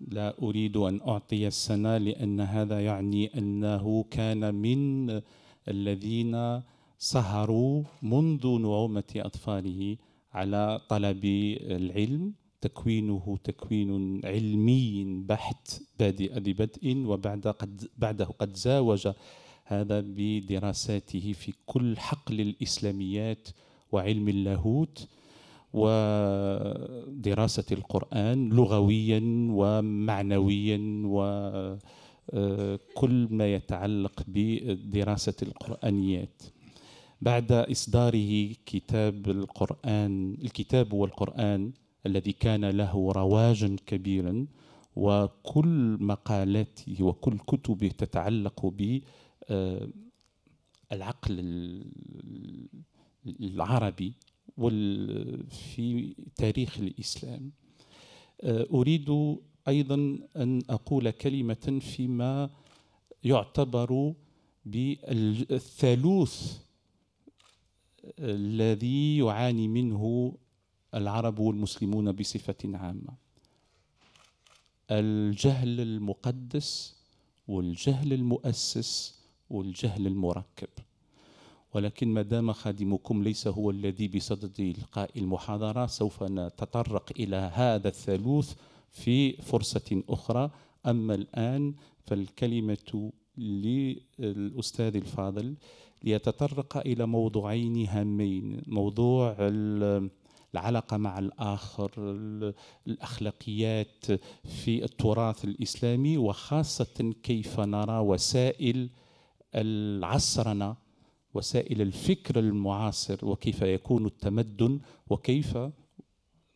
لا اريد ان اعطي السنه لان هذا يعني انه كان من الذين سهروا منذ نعومه اطفاله على طلب العلم تكوينه تكوين علمي بحت بادئ ببدء وبعد قد بعده قد زاوج هذا بدراساته في كل حقل الإسلاميات وعلم اللاهوت ودراسة القرآن لغويا ومعنويا وكل آه، ما يتعلق بدراسة القرآنيات بعد إصداره كتاب القرآن الكتاب والقرآن الذي كان له رواجا كبيرا وكل مقالاته وكل كتبه تتعلق ب آه، العقل العربي في تاريخ الإسلام آه، أريد أيضا أن أقول كلمة فيما يعتبر بالثالوث الذي يعاني منه العرب والمسلمون بصفه عامه الجهل المقدس والجهل المؤسس والجهل المركب ولكن ما دام خادمكم ليس هو الذي بصدد إلقاء المحاضرة سوف نتطرق إلى هذا الثالوث في فرصة أخرى أما الآن فالكلمة للأستاذ الفاضل ليتطرق إلى موضوعين هامين موضوع العلاقه مع الاخر الاخلاقيات في التراث الاسلامي وخاصه كيف نرى وسائل العصرنه وسائل الفكر المعاصر وكيف يكون التمدن وكيف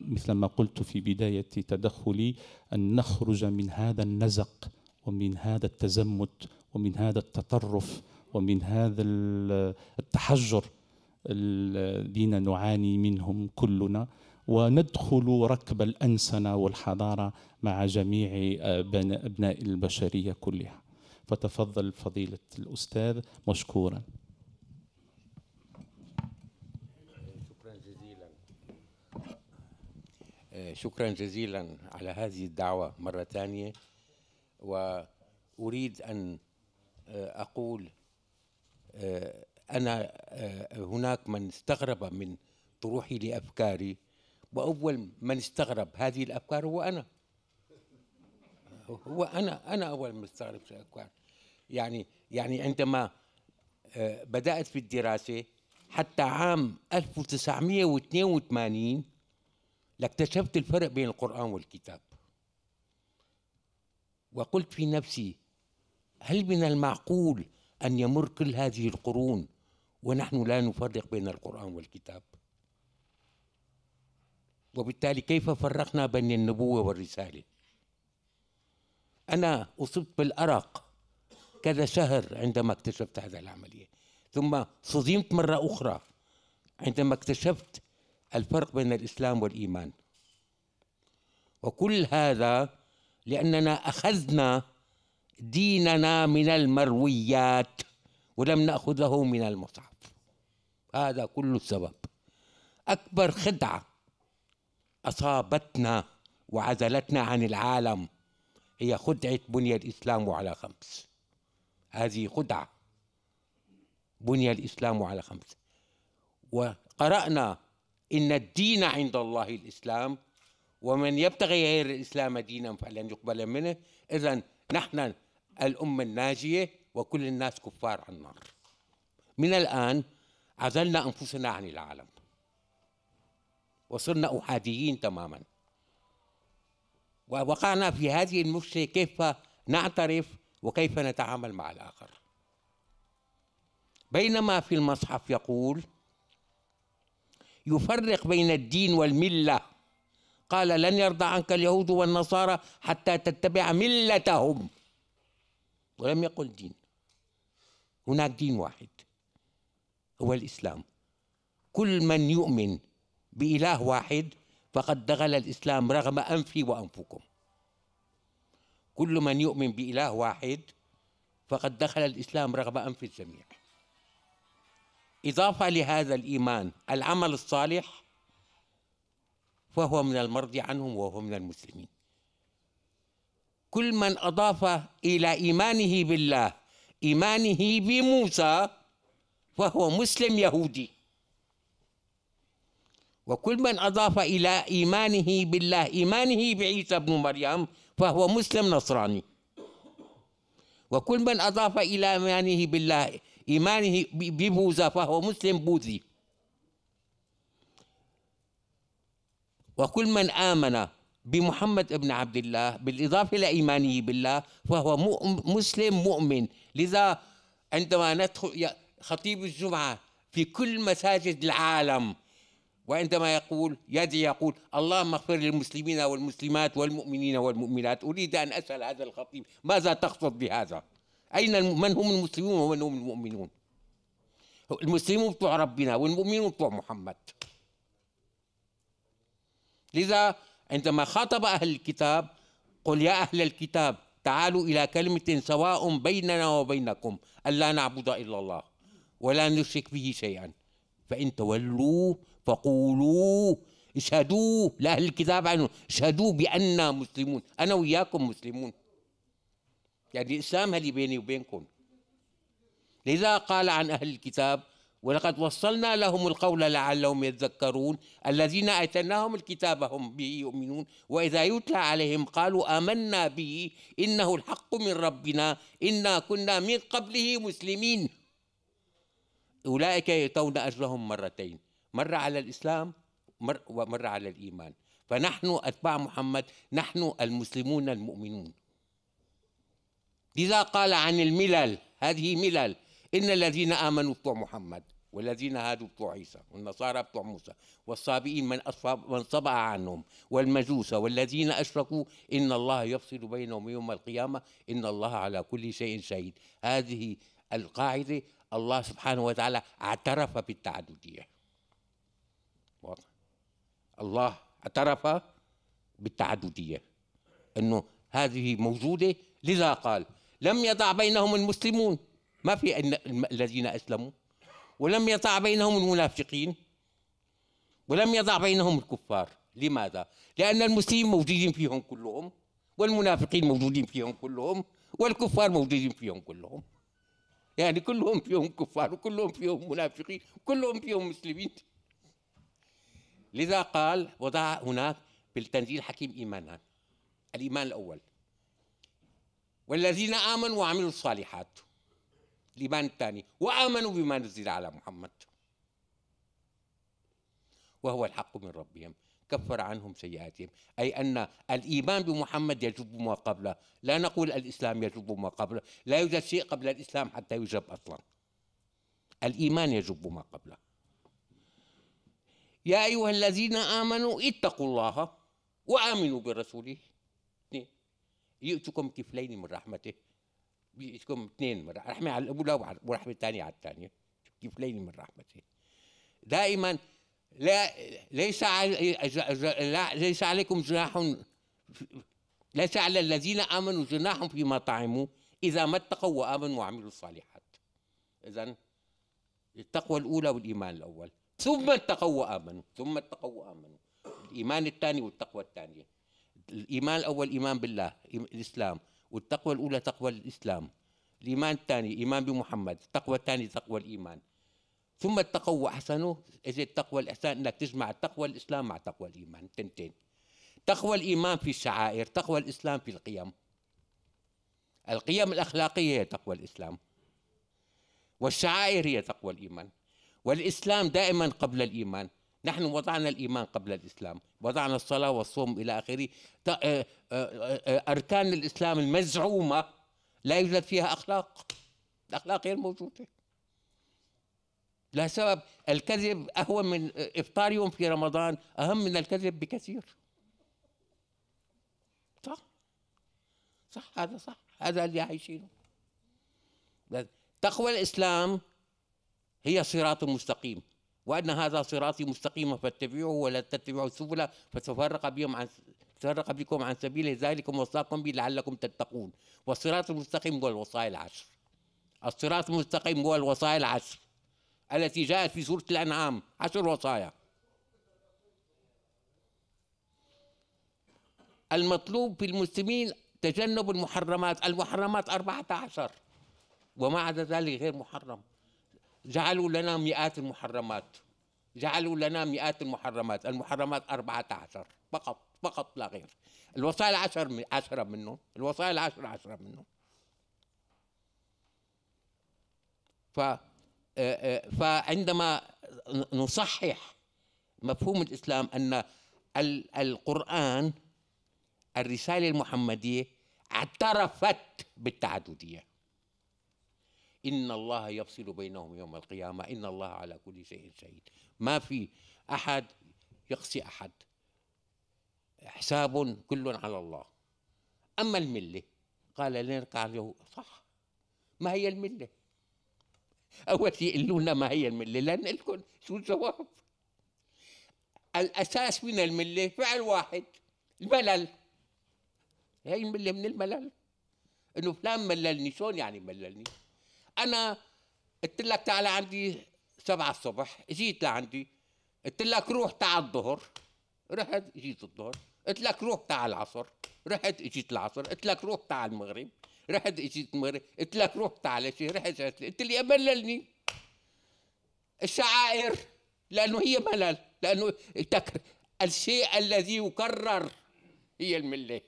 مثل ما قلت في بدايه تدخلي ان نخرج من هذا النزق ومن هذا التزمت ومن هذا التطرف ومن هذا التحجر الذين نعاني منهم كلنا وندخل ركب الأنسنة والحضارة مع جميع أبناء البشرية كلها فتفضل فضيلة الأستاذ مشكورا شكرا جزيلا شكرا جزيلا على هذه الدعوة مرة ثانية وأريد أن أقول أنا آه، هناك من استغرب من طروحي لأفكاري وأول من استغرب هذه الأفكار هو أنا هو أنا أنا أول من استغرب الأفكار يعني يعني عندما آه، بدأت في الدراسة حتى عام 1982 لاكتشفت الفرق بين القرآن والكتاب وقلت في نفسي هل من المعقول أن يمر كل هذه القرون ونحن لا نفرق بين القرآن والكتاب وبالتالي كيف فرقنا بين النبوة والرسالة أنا أصبت بالأرق كذا شهر عندما اكتشفت هذه العملية ثم صدمت مرة أخرى عندما اكتشفت الفرق بين الإسلام والإيمان وكل هذا لأننا أخذنا ديننا من المرويات ولم نأخذه من المصحف هذا كل السبب أكبر خدعة أصابتنا وعزلتنا عن العالم هي خدعة بني الإسلام على خمس هذه خدعة بني الإسلام على خمس وقرأنا إن الدين عند الله الإسلام ومن يبتغي غير الإسلام دينا فلن يقبل منه إذا نحن الأمة الناجية وكل الناس كفار عن النار من الآن عزلنا أنفسنا عن العالم وصرنا أحاديين تماما ووقعنا في هذه المشكلة كيف نعترف وكيف نتعامل مع الآخر بينما في المصحف يقول يفرق بين الدين والمله قال لن يرضى عنك اليهود والنصارى حتى تتبع ملتهم ولم يقل دين هناك دين واحد هو الاسلام كل من يؤمن باله واحد فقد دخل الاسلام رغم انفي وانفكم كل من يؤمن باله واحد فقد دخل الاسلام رغم انف الجميع اضافه لهذا الايمان العمل الصالح فهو من المرضي عنهم وهو من المسلمين كل من اضاف الى ايمانه بالله إيمانه بموسى فهو مسلم يهودي وكل من أضاف إلى إيمانه بالله إيمانه بعيسى بن مريم فهو مسلم نصراني وكل من أضاف إلى إيمانه بالله إيمانه ببوذا فهو مسلم بوذي وكل من آمن بمحمد بن عبد الله بالإضافة لإيمانه بالله فهو مسلم مؤمن لذا عندما ندخل خطيب الجمعة في كل مساجد العالم وعندما يقول يدعي يقول اللهم اغفر للمسلمين والمسلمات والمؤمنين والمؤمنات أريد أن أسأل هذا الخطيب ماذا تقصد بهذا أين من هم المسلمون ومن هم المؤمنون المسلمون بتوع ربنا والمؤمنون بتوع محمد لذا عندما خاطب أهل الكتاب قل يا أهل الكتاب تعالوا إلى كلمة سواء بيننا وبينكم ألا نعبد إلا الله ولا نشرك به شيئا فإن تولوا فقولوا اشهدوا لأهل الكتاب عنه اشهدوا بأننا مسلمون أنا وياكم مسلمون يعني الإسلام هلي بيني وبينكم لذا قال عن أهل الكتاب ولقد وصلنا لهم القول لعلهم يذكرون الذين اتيناهم الكتاب هم به يؤمنون واذا يتلى عليهم قالوا امنا به انه الحق من ربنا انا كنا من قبله مسلمين اولئك يؤتون اجرهم مرتين مره على الاسلام مر ومره على الايمان فنحن اتباع محمد نحن المسلمون المؤمنون لذا قال عن الملل هذه ملل إن الذين آمنوا بتوع محمد والذين هادوا بتوع عيسى والنصارى بتوع موسى والصابئين من أصاب من صبع عنهم والمجوس والذين أشركوا إن الله يفصل بينهم يوم القيامة إن الله على كل شيء شهيد هذه القاعدة الله سبحانه وتعالى اعترف بالتعددية واضح الله اعترف بالتعددية أنه هذه موجودة لذا قال لم يضع بينهم المسلمون ما في الذين أسلموا ولم يضع بينهم المنافقين ولم يضع بينهم الكفار لماذا؟ لأن المسلمين موجودين فيهم كلهم والمنافقين موجودين فيهم كلهم والكفار موجودين فيهم كلهم يعني كلهم فيهم كفار وكلهم فيهم منافقين كلهم فيهم مسلمين لذا قال وضع هناك بالتنزيل حكيم إيمانا الإيمان الأول والذين آمنوا وعملوا الصالحات الإيمان الثاني وآمنوا بما نزل على محمد وهو الحق من ربهم كفر عنهم سيئاتهم أي أن الإيمان بمحمد يجب ما قبله لا نقول الإسلام يجب ما قبله لا يوجد شيء قبل الإسلام حتى يجب أصلا الإيمان يجب ما قبله يا أيها الذين آمنوا اتقوا الله وآمنوا برسوله يؤتكم كفلين من رحمته بيتكم اثنين من رحمة على الأولى ورحمة الثانية على الثانية كيف ليني من رحمتي دائما لا ليس لا ليس عليكم جناح ليس على الذين آمنوا جناح فيما طعموا إذا ما اتقوا وآمنوا وعملوا الصالحات إذا التقوى الأولى والإيمان الأول ثم اتقوا وآمنوا ثم اتقوا وآمنوا الإيمان الثاني والتقوى الثانية الإيمان الأول إيمان بالله الإسلام والتقوى الأولى تقوى الإسلام الإيمان الثاني إيمان بمحمد التقوى الثاني تقوى الإيمان ثم التقوى أحسنه إذا التقوى الإحسان أنك تجمع التقوى الإسلام مع تقوى الإيمان تنتين تقوى الإيمان في الشعائر تقوى الإسلام في القيم القيم الأخلاقية هي تقوى الإسلام والشعائر هي تقوى الإيمان والإسلام دائما قبل الإيمان نحن وضعنا الإيمان قبل الإسلام وضعنا الصلاة والصوم إلى آخره آه، آه، آه، أركان الإسلام المزعومة لا يوجد فيها أخلاق الأخلاق غير موجودة لا سبب الكذب أهون من إفطار يوم في رمضان أهم من الكذب بكثير صح صح هذا صح هذا اللي عايشينه تقوى الإسلام هي صراط مستقيم وأن هذا صراطي مستقيما فاتبعوه ولا تتبعوا السبل فتفرق بهم عن تفرق بكم عن سبيله ذلكم وصاكم به لعلكم تتقون والصراط المستقيم هو الوصايا العشر الصراط المستقيم هو الوصايا العشر التي جاءت في سورة الأنعام عشر وصايا المطلوب في المسلمين تجنب المحرمات المحرمات أربعة عشر وما عدا ذلك غير محرم جعلوا لنا مئات المحرمات جعلوا لنا مئات المحرمات المحرمات 14 فقط فقط لا غير الوسائل 10 عشرة منهم الوسائل العشر عشرة منهم ف آه، آه، فعندما نصحح مفهوم الاسلام ان القران الرساله المحمديه اعترفت بالتعدديه إن الله يفصل بينهم يوم القيامة إن الله على كل شيء شهيد ما في أحد يقصي أحد حساب كل على الله أما الملة قال قال له صح ما هي الملة أول شيء لنا ما هي الملة لكم شو الجواب الأساس من الملة فعل واحد الملل هي الملة من الملل إنه فلان مللني شلون يعني مللني انا قلت لك تعال عندي سبعة الصبح جيت لعندي قلت لك روح تعال الظهر رحت جيت الظهر قلت لك روح تعال العصر رحت اجيت العصر قلت لك روح تعال المغرب رحت اجيت المغرب قلت لك روح تعال شيء رحت قلت لي مللني الشعائر لانه هي ملل لانه تكر الشيء الذي يكرر هي المله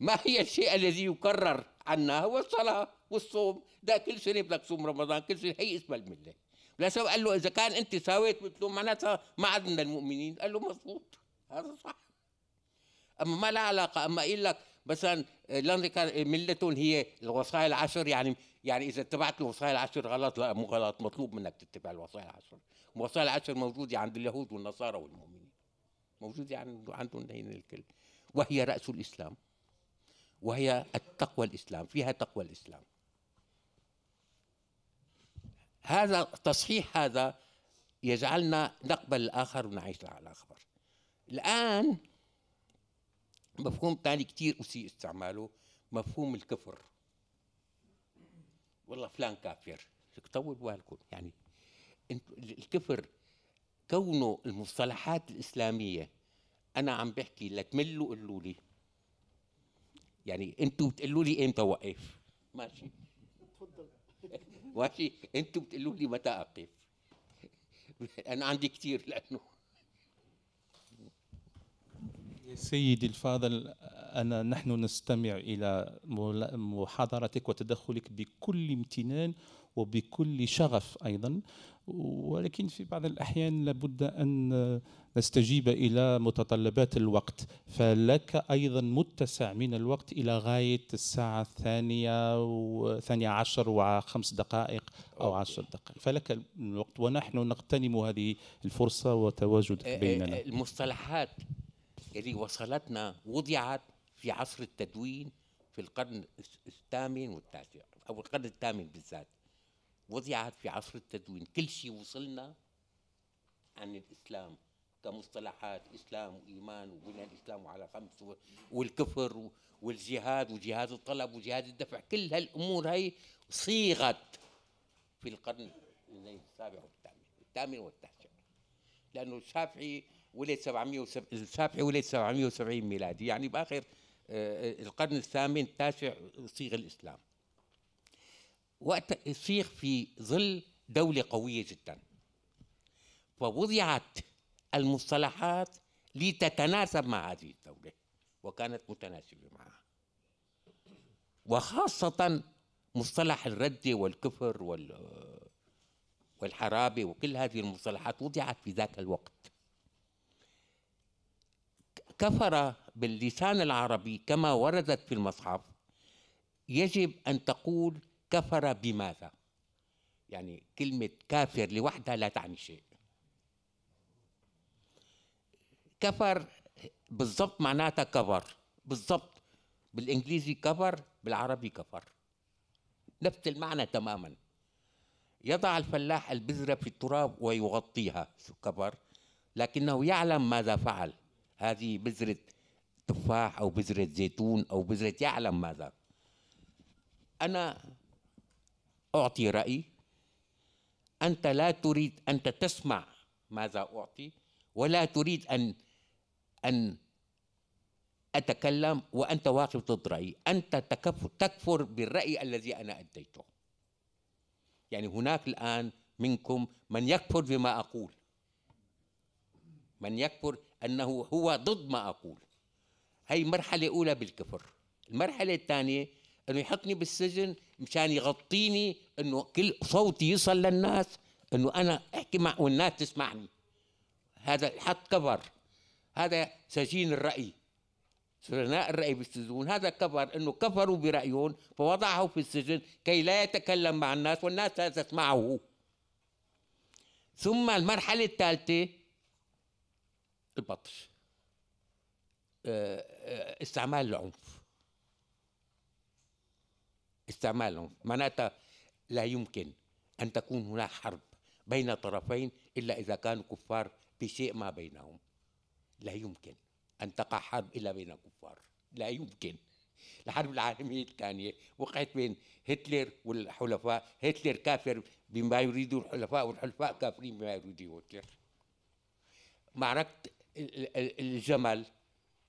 ما هي الشيء الذي يكرر عنا هو الصلاه والصوم ده كل سنه بدك تصوم رمضان كل سنه هي اسمها المله لسبب قال له اذا كان انت ساويت مثله معناتها ما عاد من المؤمنين قال له مضبوط هذا صح اما ما لها علاقه اما يقول لك مثلا لندن كان ملتهم هي الوصايا العشر يعني يعني اذا اتبعت الوصايا العشر غلط لا مو غلط مطلوب منك تتبع الوصايا العشر الوصايا العشر موجوده عند اليهود والنصارى والمؤمنين موجوده عند يعني عندهم هين الكل وهي راس الاسلام وهي التقوى الاسلام فيها تقوى الاسلام هذا تصحيح هذا يجعلنا نقبل الآخر ونعيش على الآخر الآن مفهوم ثاني كثير أسيء استعماله مفهوم الكفر والله فلان كافر طول بالكم يعني الكفر كونه المصطلحات الإسلامية أنا عم بحكي لتملوا قولوا لي يعني انتم بتقولوا لي إمتى وقف ماشي ماشي انتوا بتقولوا لي متى اقف انا عندي كثير لانه سيدي الفاضل أنا نحن نستمع إلى محاضرتك وتدخلك بكل امتنان وبكل شغف ايضا ولكن في بعض الأحيان لابد أن نستجيب إلى متطلبات الوقت فلك أيضا متسع من الوقت إلى غاية الساعة الثانية والثانية عشر وخمس دقائق أو عشر دقائق فلك الوقت ونحن نغتنم هذه الفرصة وتواجدك آه، آه، بيننا المصطلحات اللي وصلتنا وضعت في عصر التدوين في القرن الثامن والتاسع أو القرن الثامن بالذات وضعت في عصر التدوين كل شيء وصلنا عن الإسلام كمصطلحات إسلام وإيمان وبناء الإسلام على خمس والكفر والجهاد وجهاد الطلب وجهاد الدفع كل هالأمور هي صيغت في القرن السابع والثامن الثامن والتاسع لأنه الشافعي ولد 700 الشافعي ولد 770 ميلادي يعني بآخر آه، آه، القرن الثامن التاسع صيغ الإسلام وقت يصيغ في ظل دولة قوية جدا فوضعت المصطلحات لتتناسب مع هذه الدولة وكانت متناسبة معها وخاصة مصطلح الردة والكفر وال والحرابة وكل هذه المصطلحات وضعت في ذاك الوقت كفر باللسان العربي كما وردت في المصحف يجب أن تقول كفر بماذا يعني كلمة كافر لوحدها لا تعني شيء كفر بالضبط معناتها كفر بالضبط بالإنجليزي كفر بالعربي كفر نفس المعنى تماما يضع الفلاح البذرة في التراب ويغطيها كفر لكنه يعلم ماذا فعل هذه بذرة تفاح أو بذرة زيتون أو بذرة يعلم ماذا أنا أعطي رأي أنت لا تريد أنت تسمع ماذا أعطي ولا تريد أن أن أتكلم وأنت واقف ضد رأيي أنت تكفر بالرأي الذي أنا أديته يعني هناك الآن منكم من يكفر بما أقول من يكفر أنه هو ضد ما أقول هي مرحلة أولى بالكفر المرحلة الثانية أنه يحطني بالسجن مشان يغطيني انه كل صوتي يصل للناس انه انا احكي مع والناس تسمعني هذا حط كفر هذا سجين الراي سجناء الراي بالسجون هذا كفر انه كفروا برايهم فوضعه في السجن كي لا يتكلم مع الناس والناس لا تسمعه ثم المرحله الثالثه البطش آه، آه، استعمال العنف استعمالهم معناتها لا يمكن أن تكون هناك حرب بين طرفين إلا إذا كانوا كفار بشيء ما بينهم لا يمكن أن تقع حرب إلا بين كفار لا يمكن الحرب العالمية الثانية وقعت بين هتلر والحلفاء هتلر كافر بما يريده الحلفاء والحلفاء كافرين بما يريده هتلر معركة الجمل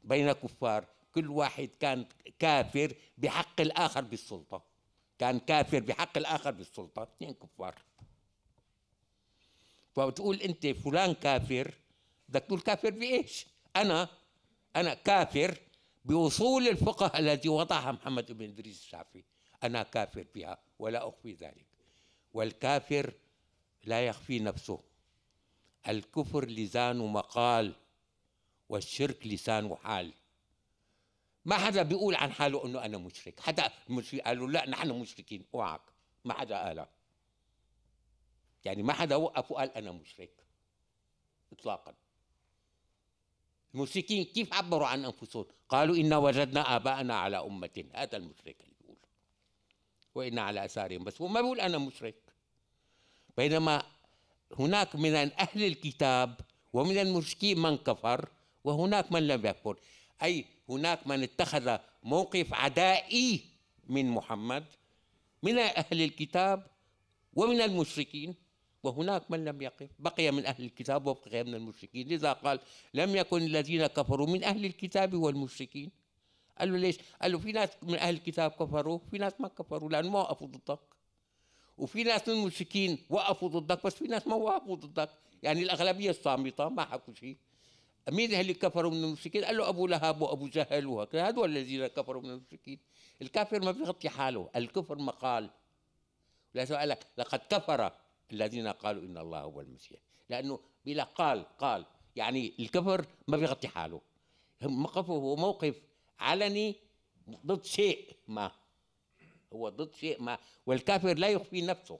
بين كفار كل واحد كان كافر بحق الآخر بالسلطة كان كافر بحق الآخر بالسلطة اثنين كفار فبتقول أنت فلان كافر بدك تقول كافر بإيش أنا أنا كافر بوصول الفقه الذي وضعها محمد بن إدريس الشافعي أنا كافر بها ولا أخفي ذلك والكافر لا يخفي نفسه الكفر لسان مقال والشرك لسان حال ما حدا بيقول عن حاله انه انا مشرك حدا مشرك قالوا لا نحن مشركين اوعك ما حدا قالها يعني ما حدا وقف وقال انا مشرك اطلاقا المشركين كيف عبروا عن انفسهم قالوا انا وجدنا اباءنا على امه هذا المشرك اللي بيقول وانا على اثارهم بس هو ما بيقول انا مشرك بينما هناك من اهل الكتاب ومن المشركين من كفر وهناك من لم يكفر أي هناك من اتخذ موقف عدائي من محمد من أهل الكتاب ومن المشركين وهناك من لم يقف بقي من أهل الكتاب وبقي من المشركين لذا قال لم يكن الذين كفروا من أهل الكتاب والمشركين قال له ليش؟ قال له في ناس من أهل الكتاب كفروا في ناس ما كفروا لأنه ما وقفوا ضدك وفي ناس من المشركين وقفوا ضدك بس في ناس ما وقفوا ضدك يعني الأغلبية الصامتة ما حكوا شيء مين اللي كفروا من المشركين؟ قال له ابو لهب وابو جهل وهكذا هذول الذين كفروا من المشركين الكافر ما بيغطي حاله الكفر مقال لازم قال لك لقد كفر الذين قالوا ان الله هو المسيح لانه بلا قال قال يعني الكفر ما بيغطي حاله موقفه هو موقف علني ضد شيء ما هو ضد شيء ما والكافر لا يخفي نفسه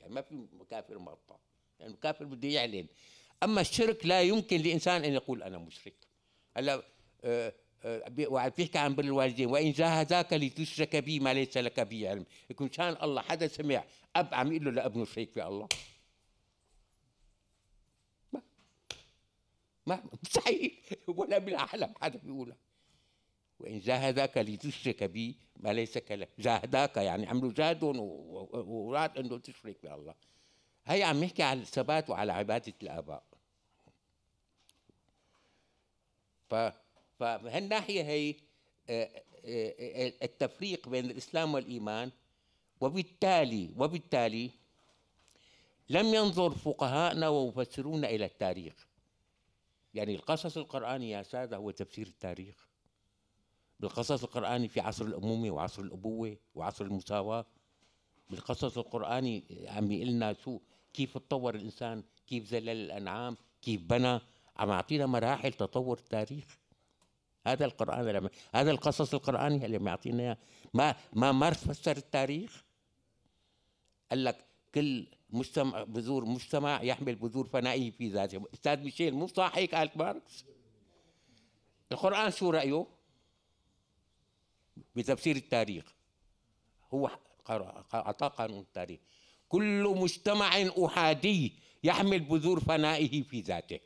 يعني ما في كافر مغطى يعني الكافر بده يعلن اما الشرك لا يمكن لانسان ان يقول انا مشرك هلا آه، آه، وعم بيحكي عن بر الوالدين وان جاهداك لتشرك بي ما ليس لك بي علم يكون كان الله حدا سمع اب عم يقول له لابنه شريك في الله ما ما مستحيل <laughs> ولا بالاحلام حدا بيقولها وان جاهداك لتشرك بي ما ليس لك جاهداك يعني عملوا جهد وراد انه تشرك بالله هي عم يحكي على الثبات وعلى عبادة الآباء ف فهالناحية هي آه، آه، آه، التفريق بين الإسلام والإيمان وبالتالي وبالتالي لم ينظر فقهاءنا ومفسرون إلى التاريخ يعني القصص القرآني يا سادة هو تفسير التاريخ بالقصص القرآني في عصر الأمومة وعصر الأبوة وعصر المساواة بالقصص القرآني عم يقلنا شو كيف تطور الانسان كيف ذلل الانعام كيف بنى عم يعطينا مراحل تطور التاريخ هذا القران هذا القصص القراني اللي عم يعطينا اياه ما ما فسر التاريخ قال لك كل مجتمع بذور مجتمع يحمل بذور فنائيه في ذاته استاذ ميشيل مو صح هيك قال ماركس القران شو رايه بتفسير التاريخ هو اعطاه قانون التاريخ كل مجتمع أحادي يحمل بذور فنائه في ذاته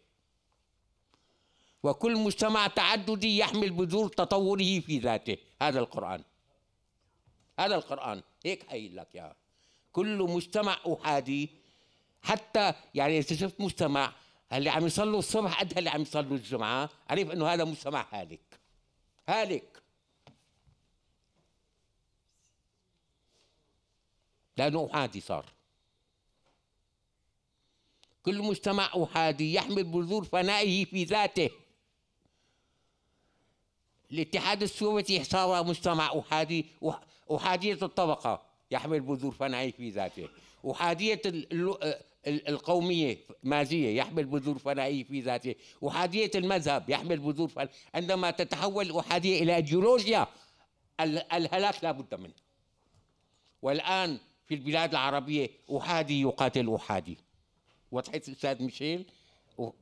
وكل مجتمع تعددي يحمل بذور تطوره في ذاته هذا القرآن هذا القرآن هيك قايل لك يا كل مجتمع أحادي حتى يعني إذا شفت مجتمع اللي عم يصلوا الصبح قد اللي عم يصلوا الجمعة عرف إنه هذا مجتمع هالك هالك لأنه أحادي صار كل مجتمع أحادي يحمل بذور فنائه في ذاته الاتحاد السوفيتي صار مجتمع أحادي أحادية الطبقة يحمل بذور فنائه في ذاته أحادية القومية مازية يحمل بذور فنائه في ذاته أحادية المذهب يحمل بذور فنائه عندما تتحول الأحادية إلى أيديولوجيا الهلاك لا بد منه والآن في البلاد العربية أحادي يقاتل أحادي وضحت الاستاذ ميشيل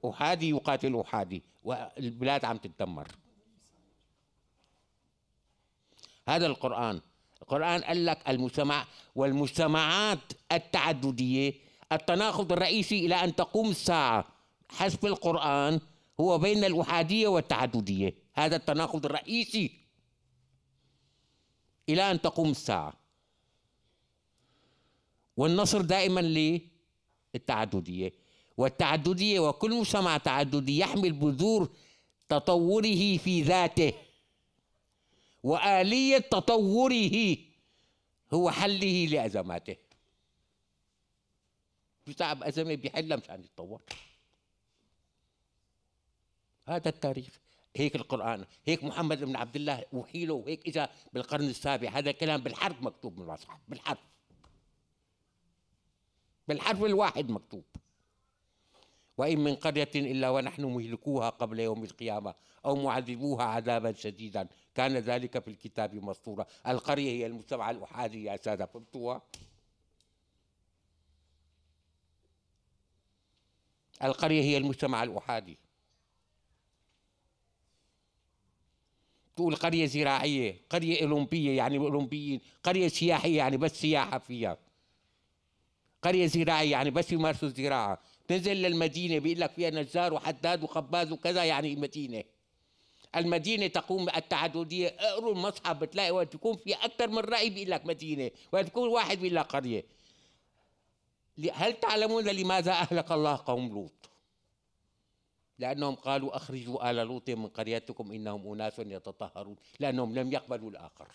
احادي يقاتل احادي والبلاد عم تتدمر هذا القران القران قال لك المجتمع والمجتمعات التعدديه التناقض الرئيسي الى ان تقوم الساعه حسب القران هو بين الاحاديه والتعدديه هذا التناقض الرئيسي الى ان تقوم الساعه والنصر دائما ليه التعددية والتعددية وكل مجتمع تعددي يحمل بذور تطوره في ذاته وآلية تطوره هو حله لأزماته بيصعب أزمة بيحلها مشان يتطور هذا التاريخ هيك القرآن هيك محمد بن عبد الله وحيله وهيك إجا بالقرن السابع هذا كلام بالحرف مكتوب من بالحرف بالحرف الواحد مكتوب وإن من قرية إلا ونحن مهلكوها قبل يوم القيامة أو معذبوها عذابا شديدا كان ذلك في الكتاب مسطورا القرية هي المجتمع الأحادي يا سادة فهمتوها القرية هي المجتمع الأحادي تقول قرية زراعية قرية أولمبية يعني أولمبيين قرية سياحية يعني بس سياحة فيها قرية زراعية يعني بس يمارسوا الزراعة تنزل للمدينة بيقول لك فيها نجار وحداد وخباز وكذا يعني مدينة المدينة تقوم بالتعددية اقروا المصحف بتلاقي وقت يكون في أكثر من رأي بيقول لك مدينة وقت يكون واحد بيقول لك قرية هل تعلمون لماذا أهلك الله قوم لوط لأنهم قالوا أخرجوا آل لوط من قريتكم إنهم أناس يتطهرون لأنهم لم يقبلوا الآخر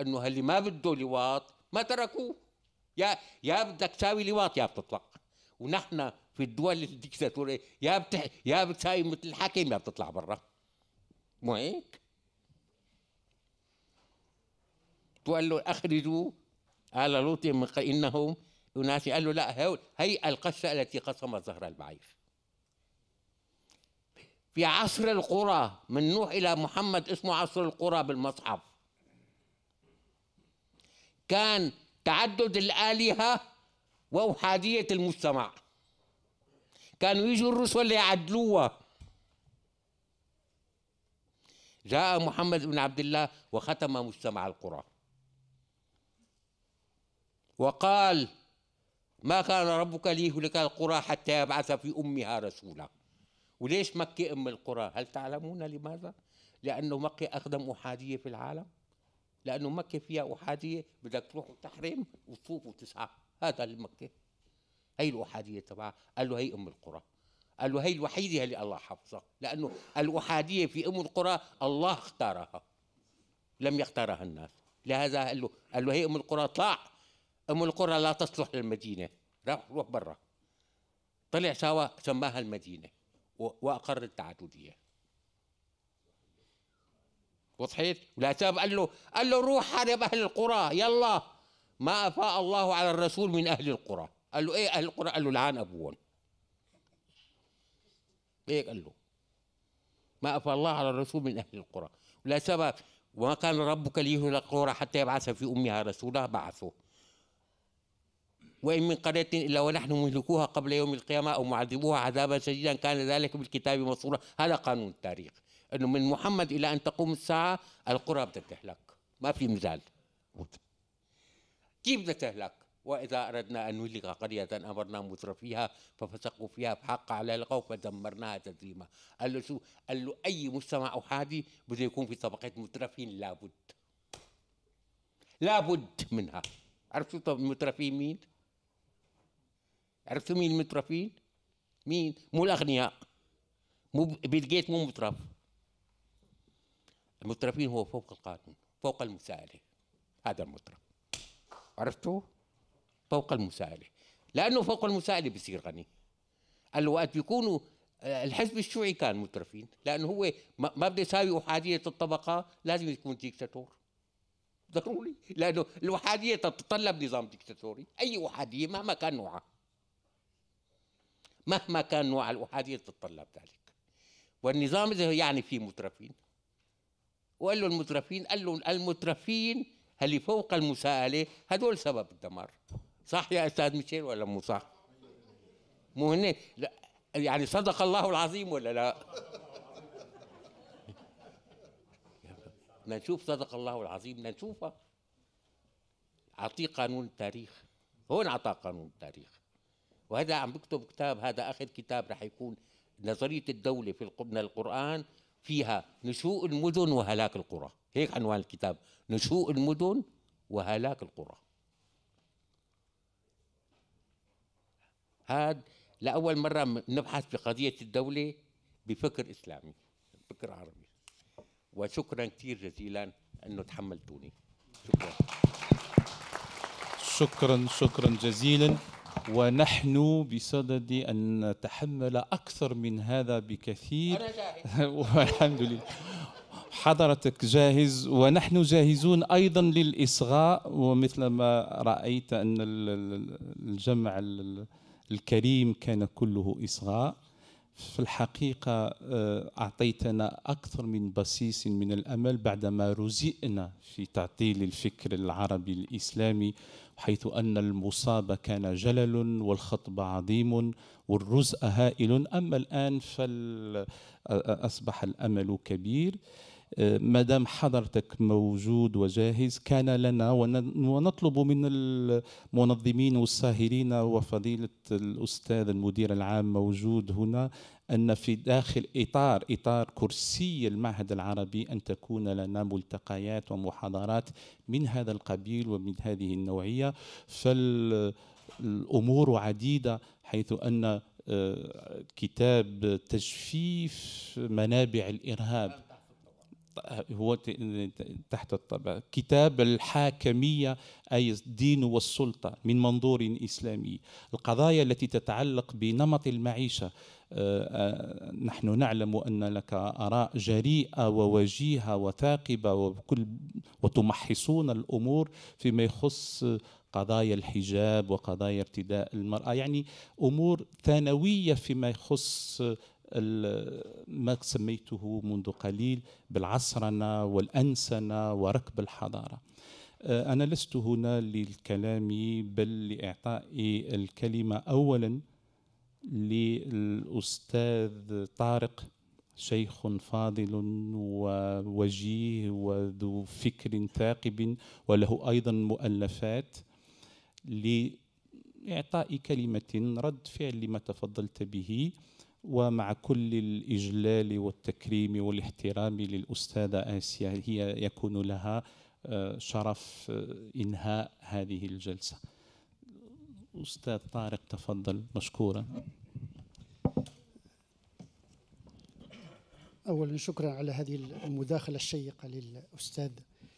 أنه اللي ما بده لواط ما تركوه يا يا بدك تساوي لواط يا بتطلع ونحن في الدول الديكتاتوريه يا بتح... يا بتساوي مثل الحاكم يا بتطلع برا مو هيك تقول له اخرجوا ال لوط انه انهم اناس قال له لا هول هي القشه التي قصمت ظهر البعير في عصر القرى من نوح الى محمد اسمه عصر القرى بالمصحف كان تعدد الآلهة وأحادية المجتمع كانوا يجوا الرسل ليعدلوها جاء محمد بن عبد الله وختم مجتمع القرى وقال ما كان ربك ليهلك القرى حتى يبعث في أمها رسولا وليش مكة أم القرى هل تعلمون لماذا؟ لأنه مكة أقدم أحادية في العالم لانه مكه فيها احاديه بدك تروح وتحرم وتفوق وتسعى هذا المكه هي الاحاديه تبعها قال له هي ام القرى قال له هي الوحيده اللي الله حفظها لانه الاحاديه في ام القرى الله اختارها لم يختارها الناس لهذا قال له قال له هي ام القرى طلع ام القرى لا تصلح للمدينه روح روح برا طلع سوا سماها المدينه واقر التعدديه وضحيت تاب قال له قال له روح حارب أهل القرى يلا ما أفاء الله على الرسول من أهل القرى قال له إيه أهل القرى قال له لعان أبوهم إيه قال له ما أفاء الله على الرسول من أهل القرى ولا سبب وما كان ربك ليهلك القرى حتى يبعث في أمها رسولا بعثه وإن من قرية إلا ونحن مهلكوها قبل يوم القيامة أو معذبوها عذابا شديدا كان ذلك بالكتاب مسطورا هذا قانون التاريخ انه من محمد الى ان تقوم الساعه القرى بدها تهلك ما في مجال كيف بدها تهلك واذا اردنا ان نلغى قريه امرنا مترفيها ففسقوا فيها فحق على القوم فدمرناها تدريما قال له شو قال له اي مجتمع احادي بده يكون في طبقه مترفين لابد لابد منها عرفتوا طب المترفين مين عرفتوا مين المترفين مين مو الاغنياء مو بيل جيت مو مترف المترفين هو فوق القانون فوق المساءله هذا المترف عرفتوا فوق المساءله لانه فوق المساءله بصير غني الوقت بيكونوا آه، الحزب الشيوعي كان مترفين لانه هو ما بده يساوي احاديه الطبقه لازم يكون ديكتاتور ضروري لانه الاحاديه تتطلب نظام ديكتاتوري اي احاديه مهما كان نوعها مهما كان نوع الاحاديه تتطلب ذلك والنظام اذا يعني فيه مترفين وقال له المترفين قال له المترفين اللي فوق المساءله هدول سبب الدمار صح يا استاذ ميشيل ولا مو صح مو هن يعني صدق الله العظيم ولا لا بدنا نشوف صدق الله العظيم بدنا نشوفها اعطيه قانون التاريخ هون اعطاه قانون التاريخ وهذا عم بكتب كتاب هذا اخر كتاب رح يكون نظريه الدوله في من القران فيها نشوء المدن وهلاك القرى هيك عنوان الكتاب نشوء المدن وهلاك القرى هذا لأول مرة نبحث في قضية الدولة بفكر إسلامي فكر عربي وشكرا كثير جزيلا أنه تحملتوني شكرا شكرا شكرا جزيلا ونحن بصدد أن نتحمل أكثر من هذا بكثير <laughs> والحمد لله حضرتك جاهز ونحن جاهزون أيضا للإصغاء ومثل ما رأيت أن الجمع الكريم كان كله إصغاء في الحقيقة آه، أعطيتنا أكثر من بصيص من الأمل بعدما رزئنا في تعطيل الفكر العربي الإسلامي حيث أن المصاب كان جلل والخطب عظيم والرزء هائل أما الآن فأصبح الأمل كبير ما دام حضرتك موجود وجاهز كان لنا ونطلب من المنظمين والساهرين وفضيلة الأستاذ المدير العام موجود هنا أن في داخل إطار إطار كرسي المعهد العربي أن تكون لنا ملتقيات ومحاضرات من هذا القبيل ومن هذه النوعية فالأمور عديدة حيث أن آه، كتاب تجفيف منابع الإرهاب هو تحت الطبع كتاب الحاكمية أي الدين والسلطة من منظور إسلامي القضايا التي تتعلق بنمط المعيشة آه، آه، نحن نعلم أن لك آراء جريئة ووجيهة وثاقبة وكل وتمحصون الأمور فيما يخص قضايا الحجاب وقضايا ارتداء المرأة يعني أمور ثانوية فيما يخص ما سميته منذ قليل بالعصرنة والأنسنة وركب الحضارة آه، أنا لست هنا للكلام بل لإعطاء الكلمة أولا للأستاذ طارق شيخ فاضل ووجيه وذو فكر ثاقب وله أيضا مؤلفات لإعطاء كلمة رد فعل لما تفضلت به ومع كل الإجلال والتكريم والاحترام للأستاذة آسيا هي يكون لها آه، شرف آه، إنهاء هذه الجلسة أستاذ طارق تفضل مشكورا أولا شكرا على هذه المداخلة الشيقة للأستاذ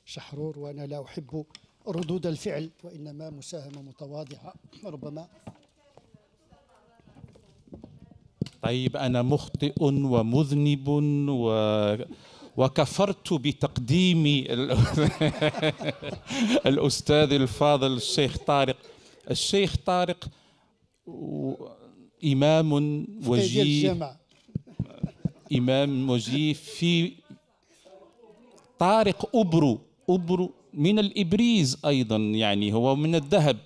شحرور وأنا لا أحب ردود الفعل وإنما مساهمة متواضعة ربما طيب أنا مخطئ ومذنب و وكفرت بتقديم <laughs> الأستاذ الفاضل الشيخ طارق الشيخ طارق إمام وجيه إمام وجيه في طارق أبرو أبرو من الإبريز أيضا يعني هو من الذهب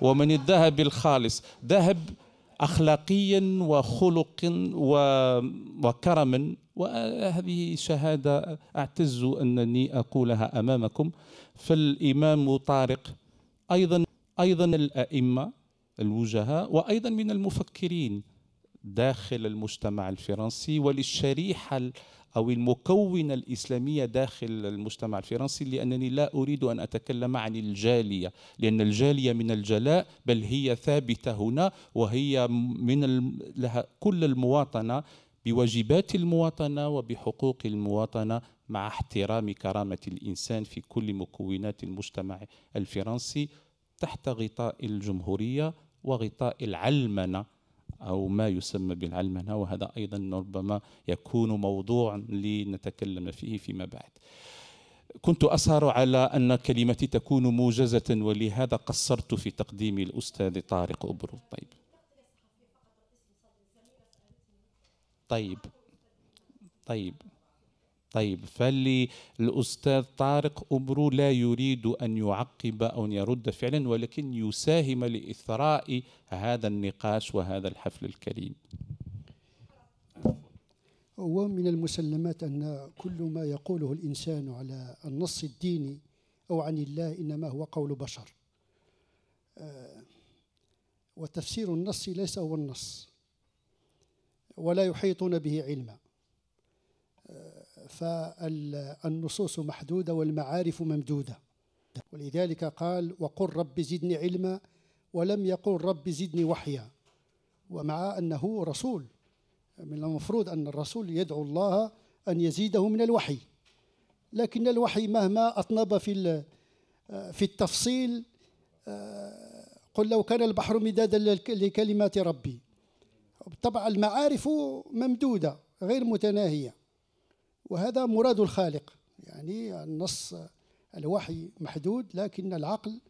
ومن الذهب الخالص ذهب اخلاقي وخلق وكرم وهذه شهاده اعتز انني اقولها امامكم فالامام طارق ايضا ايضا الائمه الوجهاء وايضا من المفكرين داخل المجتمع الفرنسي وللشريحه أو المكونة الإسلامية داخل المجتمع الفرنسي لأنني لا أريد أن أتكلم عن الجالية لأن الجالية من الجلاء بل هي ثابتة هنا وهي من لها كل المواطنة بواجبات المواطنة وبحقوق المواطنة مع احترام كرامة الإنسان في كل مكونات المجتمع الفرنسي تحت غطاء الجمهورية وغطاء العلمنة أو ما يسمى بالعلمنة وهذا أيضا ربما يكون موضوع لنتكلم فيه فيما بعد كنت أسهر على أن كلمتي تكون موجزة ولهذا قصرت في تقديم الأستاذ طارق أبرو طيب طيب طيب طيب فاللي الأستاذ طارق أمرو لا يريد أن يعقب أو أن يرد فعلا ولكن يساهم لإثراء هذا النقاش وهذا الحفل الكريم هو من المسلمات أن كل ما يقوله الإنسان على النص الديني أو عن الله إنما هو قول بشر آه، وتفسير النص ليس هو النص ولا يحيطون به علما فالنصوص محدودة والمعارف ممدودة ولذلك قال وقل رب زدني علما ولم يقل رب زدني وحيا ومع أنه رسول من المفروض أن الرسول يدعو الله أن يزيده من الوحي لكن الوحي مهما أطنب في في التفصيل آه، قل لو كان البحر مدادا لكلمات ربي طبعا المعارف ممدودة غير متناهية وهذا مراد الخالق يعني النص الوحي محدود لكن العقل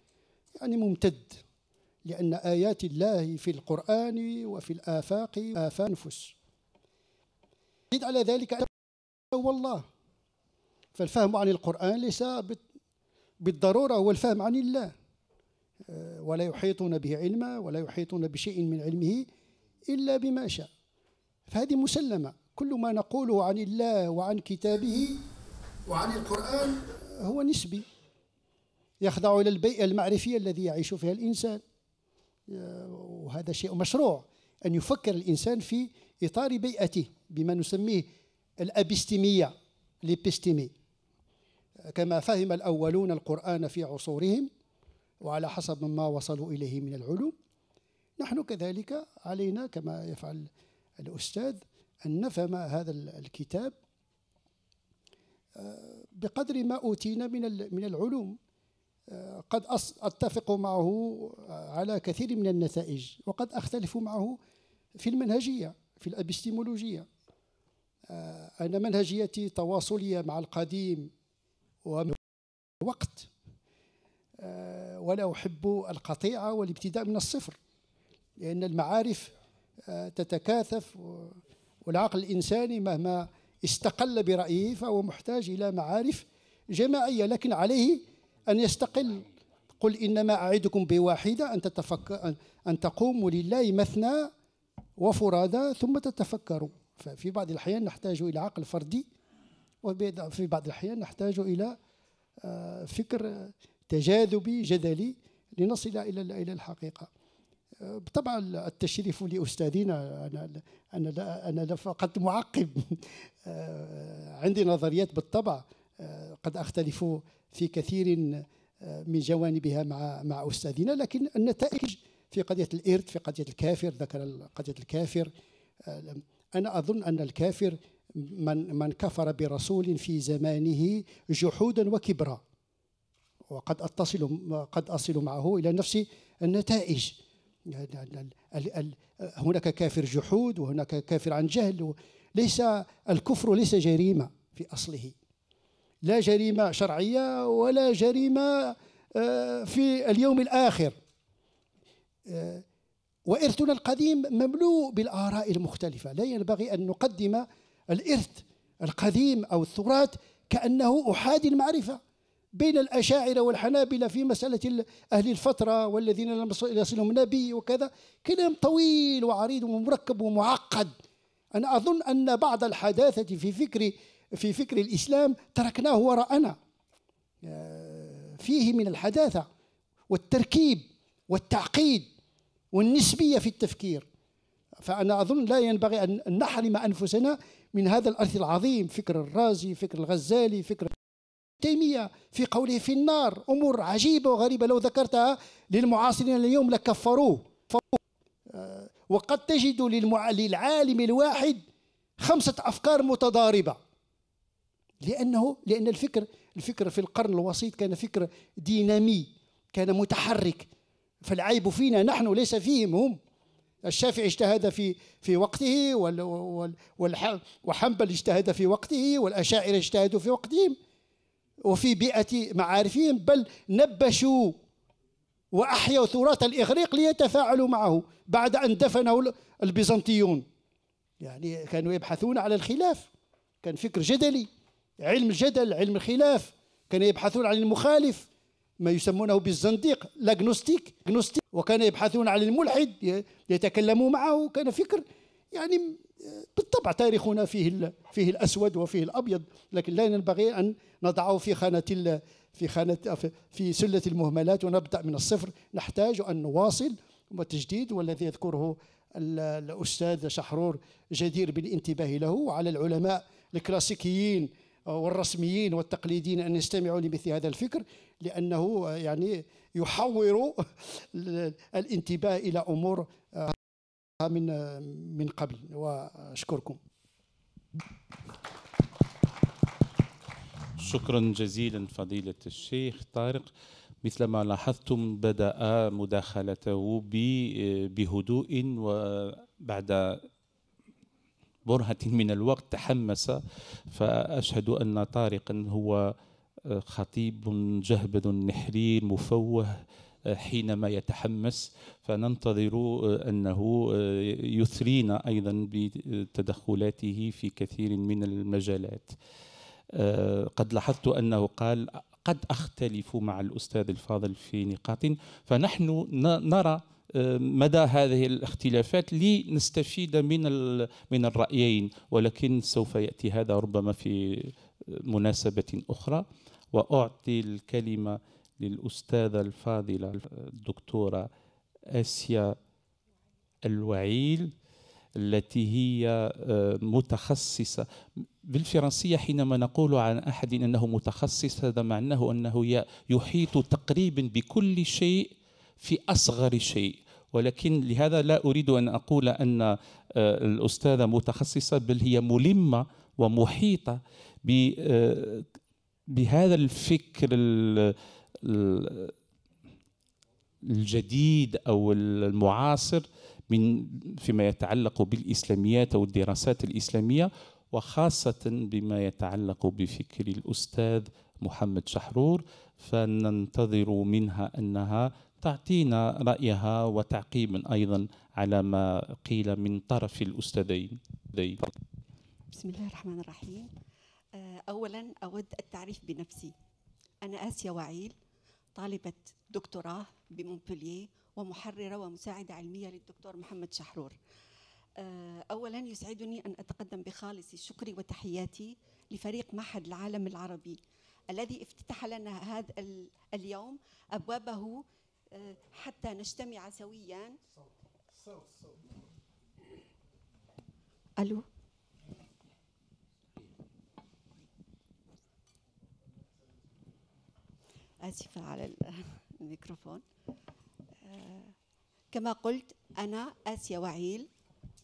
يعني ممتد لأن آيات الله في القرآن وفي الآفاق آفانفس أنفس على ذلك هو الله فالفهم عن القرآن ليس بالضرورة هو الفهم عن الله آه، ولا يحيطون به علما ولا يحيطون بشيء من علمه إلا بما شاء فهذه مسلمة كل ما نقوله عن الله وعن كتابه وعن القرآن هو نسبي يخضع إلى البيئة المعرفية الذي يعيش فيها الإنسان وهذا شيء مشروع أن يفكر الإنسان في إطار بيئته بما نسميه الأبستيمية لبستمي كما فهم الأولون القرآن في عصورهم وعلى حسب ما وصلوا إليه من العلوم نحن كذلك علينا كما يفعل الأستاذ أن نفهم هذا الكتاب آه، بقدر ما أوتينا من من العلوم آه، قد أتفق معه آه، على كثير من النتائج وقد أختلف معه في المنهجية في الأبستيمولوجية أنا منهجيتي تواصلية مع القديم الوقت ولا أحب القطيعة والابتداء من الصفر لأن المعارف تتكاثف والعقل الإنساني مهما استقل برأيه فهو محتاج إلى معارف جماعية لكن عليه أن يستقل قل إنما أعدكم بواحدة أن تتفكر أن تقوموا لله مثنى وفرادى ثم تتفكروا ففي بعض الأحيان نحتاج إلى عقل فردي وفي بعض الأحيان نحتاج إلى آه، فكر تجاذبي جدلي لنصل إلى إلى الحقيقة طبعا التشريف لأستاذنا أنا أنا لا أنا لا فقط معقب آه، عندي نظريات بالطبع آه، قد أختلف في كثير آه، من جوانبها مع مع أستاذنا لكن النتائج في قضية الإرث في قضية الكافر ذكر قضية الكافر أنا أظن أن الكافر من من كفر برسول في زمانه جحودا وكبرا وقد أتصل قد أصل معه إلى نفس النتائج هناك كافر جحود وهناك كافر عن جهل ليس الكفر ليس جريمه في اصله لا جريمه شرعيه ولا جريمه آه، في اليوم الاخر آه، وارثنا القديم مملوء بالاراء المختلفه لا ينبغي ان نقدم الارث القديم او التراث كانه احادي المعرفه بين الأشاعرة والحنابلة في مسألة أهل الفترة والذين لم يصلهم نبي وكذا كلام طويل وعريض ومركب ومعقد أنا أظن أن بعض الحداثة في فكر في فكر الإسلام تركناه وراءنا آه، فيه من الحداثة والتركيب والتعقيد والنسبية في التفكير فأنا أظن لا ينبغي أن نحرم أنفسنا من هذا الأرث العظيم فكر الرازي فكر الغزالي فكر تيمية في قوله في النار أمور عجيبة وغريبة لو ذكرتها للمعاصرين اليوم لكفروه فروه آه، وقد تجد للعالم الواحد خمسة أفكار متضاربة لأنه لأن الفكر الفكر في القرن الوسيط كان فكر دينامي كان متحرك فالعيب فينا نحن ليس فيهم هم الشافعي اجتهد في في وقته وحنبل اجتهد في وقته والأشاعرة اجتهدوا في وقتهم وفي بيئة معارفهم بل نبشوا وأحيوا تراث الإغريق ليتفاعلوا معه بعد أن دفنه البيزنطيون يعني كانوا يبحثون على الخلاف كان فكر جدلي علم الجدل علم الخلاف كانوا يبحثون عن المخالف ما يسمونه بالزنديق لاجنوستيك وكانوا يبحثون عن الملحد يتكلموا معه كان فكر يعني بالطبع تاريخنا فيه فيه الاسود وفيه الابيض لكن لا ينبغي ان نضعه في خانه في خانه في سله المهملات ونبدا من الصفر نحتاج ان نواصل والتجديد والذي يذكره الاستاذ شحرور جدير بالانتباه له وعلى العلماء الكلاسيكيين والرسميين والتقليديين ان يستمعوا لمثل هذا الفكر لانه يعني يحور الانتباه الى امور من من قبل واشكركم شكرا جزيلا فضيلة الشيخ طارق مثلما لاحظتم بدأ مداخلته بهدوء وبعد برهة من الوقت تحمس فأشهد أن طارقا هو خطيب جهبذ نحري مفوه حينما يتحمس فننتظر آه، انه آه، يثرينا ايضا بتدخلاته في كثير من المجالات. آه، قد لاحظت انه قال قد اختلف مع الاستاذ الفاضل في نقاط فنحن نرى مدى هذه الاختلافات لنستفيد من من الرايين ولكن سوف ياتي هذا ربما في مناسبه اخرى واعطي الكلمه للأستاذة الفاضلة الدكتورة آسيا الوعيل التي هي آه، متخصصة بالفرنسية حينما نقول عن أحد أنه متخصص هذا معناه أنه يحيط تقريبا بكل شيء في أصغر شيء ولكن لهذا لا أريد أن أقول أن آه، الأستاذة متخصصة بل هي ملمة ومحيطة آه، بهذا الفكر الجديد او المعاصر من فيما يتعلق بالاسلاميات او الدراسات الاسلاميه وخاصه بما يتعلق بفكر الاستاذ محمد شحرور فننتظر منها انها تعطينا رايها وتعقيبا ايضا على ما قيل من طرف الاستاذين. بسم الله الرحمن الرحيم. آه، اولا اود التعريف بنفسي. انا اسيا وعيل طالبة دكتوراه بمونبلييه ومحررة ومساعدة علمية للدكتور محمد شحرور آه، أولا يسعدني أن أتقدم بخالص شكري وتحياتي لفريق معهد العالم العربي الذي افتتح لنا هذا اليوم أبوابه آه، حتى نجتمع سويا صوت صوت صوت ألو آسفة على <laughs> الميكروفون آه، كما قلت أنا آسيا وعيل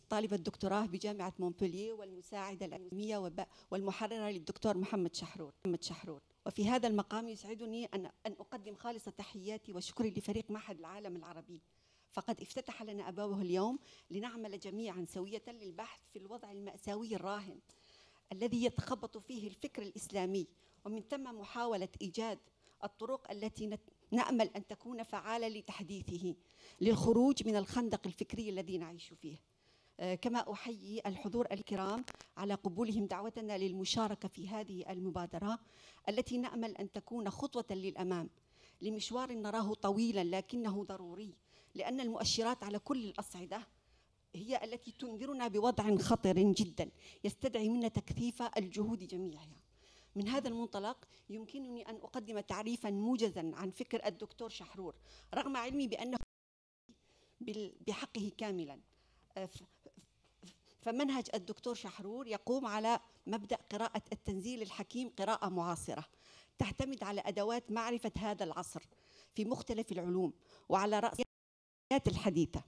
طالبة دكتوراه بجامعة مونبولي والمساعدة العلمية والمحررة للدكتور محمد شحرور محمد شحرور وفي هذا المقام يسعدني أن أن أقدم خالص تحياتي وشكري لفريق معهد العالم العربي فقد افتتح لنا أبوابه اليوم لنعمل جميعا سوية للبحث في الوضع المأساوي الراهن الذي يتخبط فيه الفكر الإسلامي ومن ثم محاولة إيجاد الطرق التي نامل ان تكون فعاله لتحديثه للخروج من الخندق الفكري الذي نعيش فيه آه، كما احيي الحضور الكرام على قبولهم دعوتنا للمشاركه في هذه المبادره التي نامل ان تكون خطوه للامام لمشوار نراه طويلا لكنه ضروري لان المؤشرات على كل الاصعده هي التي تنذرنا بوضع خطر جدا يستدعي منا تكثيف الجهود جميعها من هذا المنطلق يمكنني أن أقدم تعريفا موجزا عن فكر الدكتور شحرور رغم علمي بأنه بحقه كاملا آه، فمنهج الدكتور شحرور يقوم على مبدأ قراءة التنزيل الحكيم قراءة معاصرة تعتمد على أدوات معرفة هذا العصر في مختلف العلوم وعلى رأس الحديثة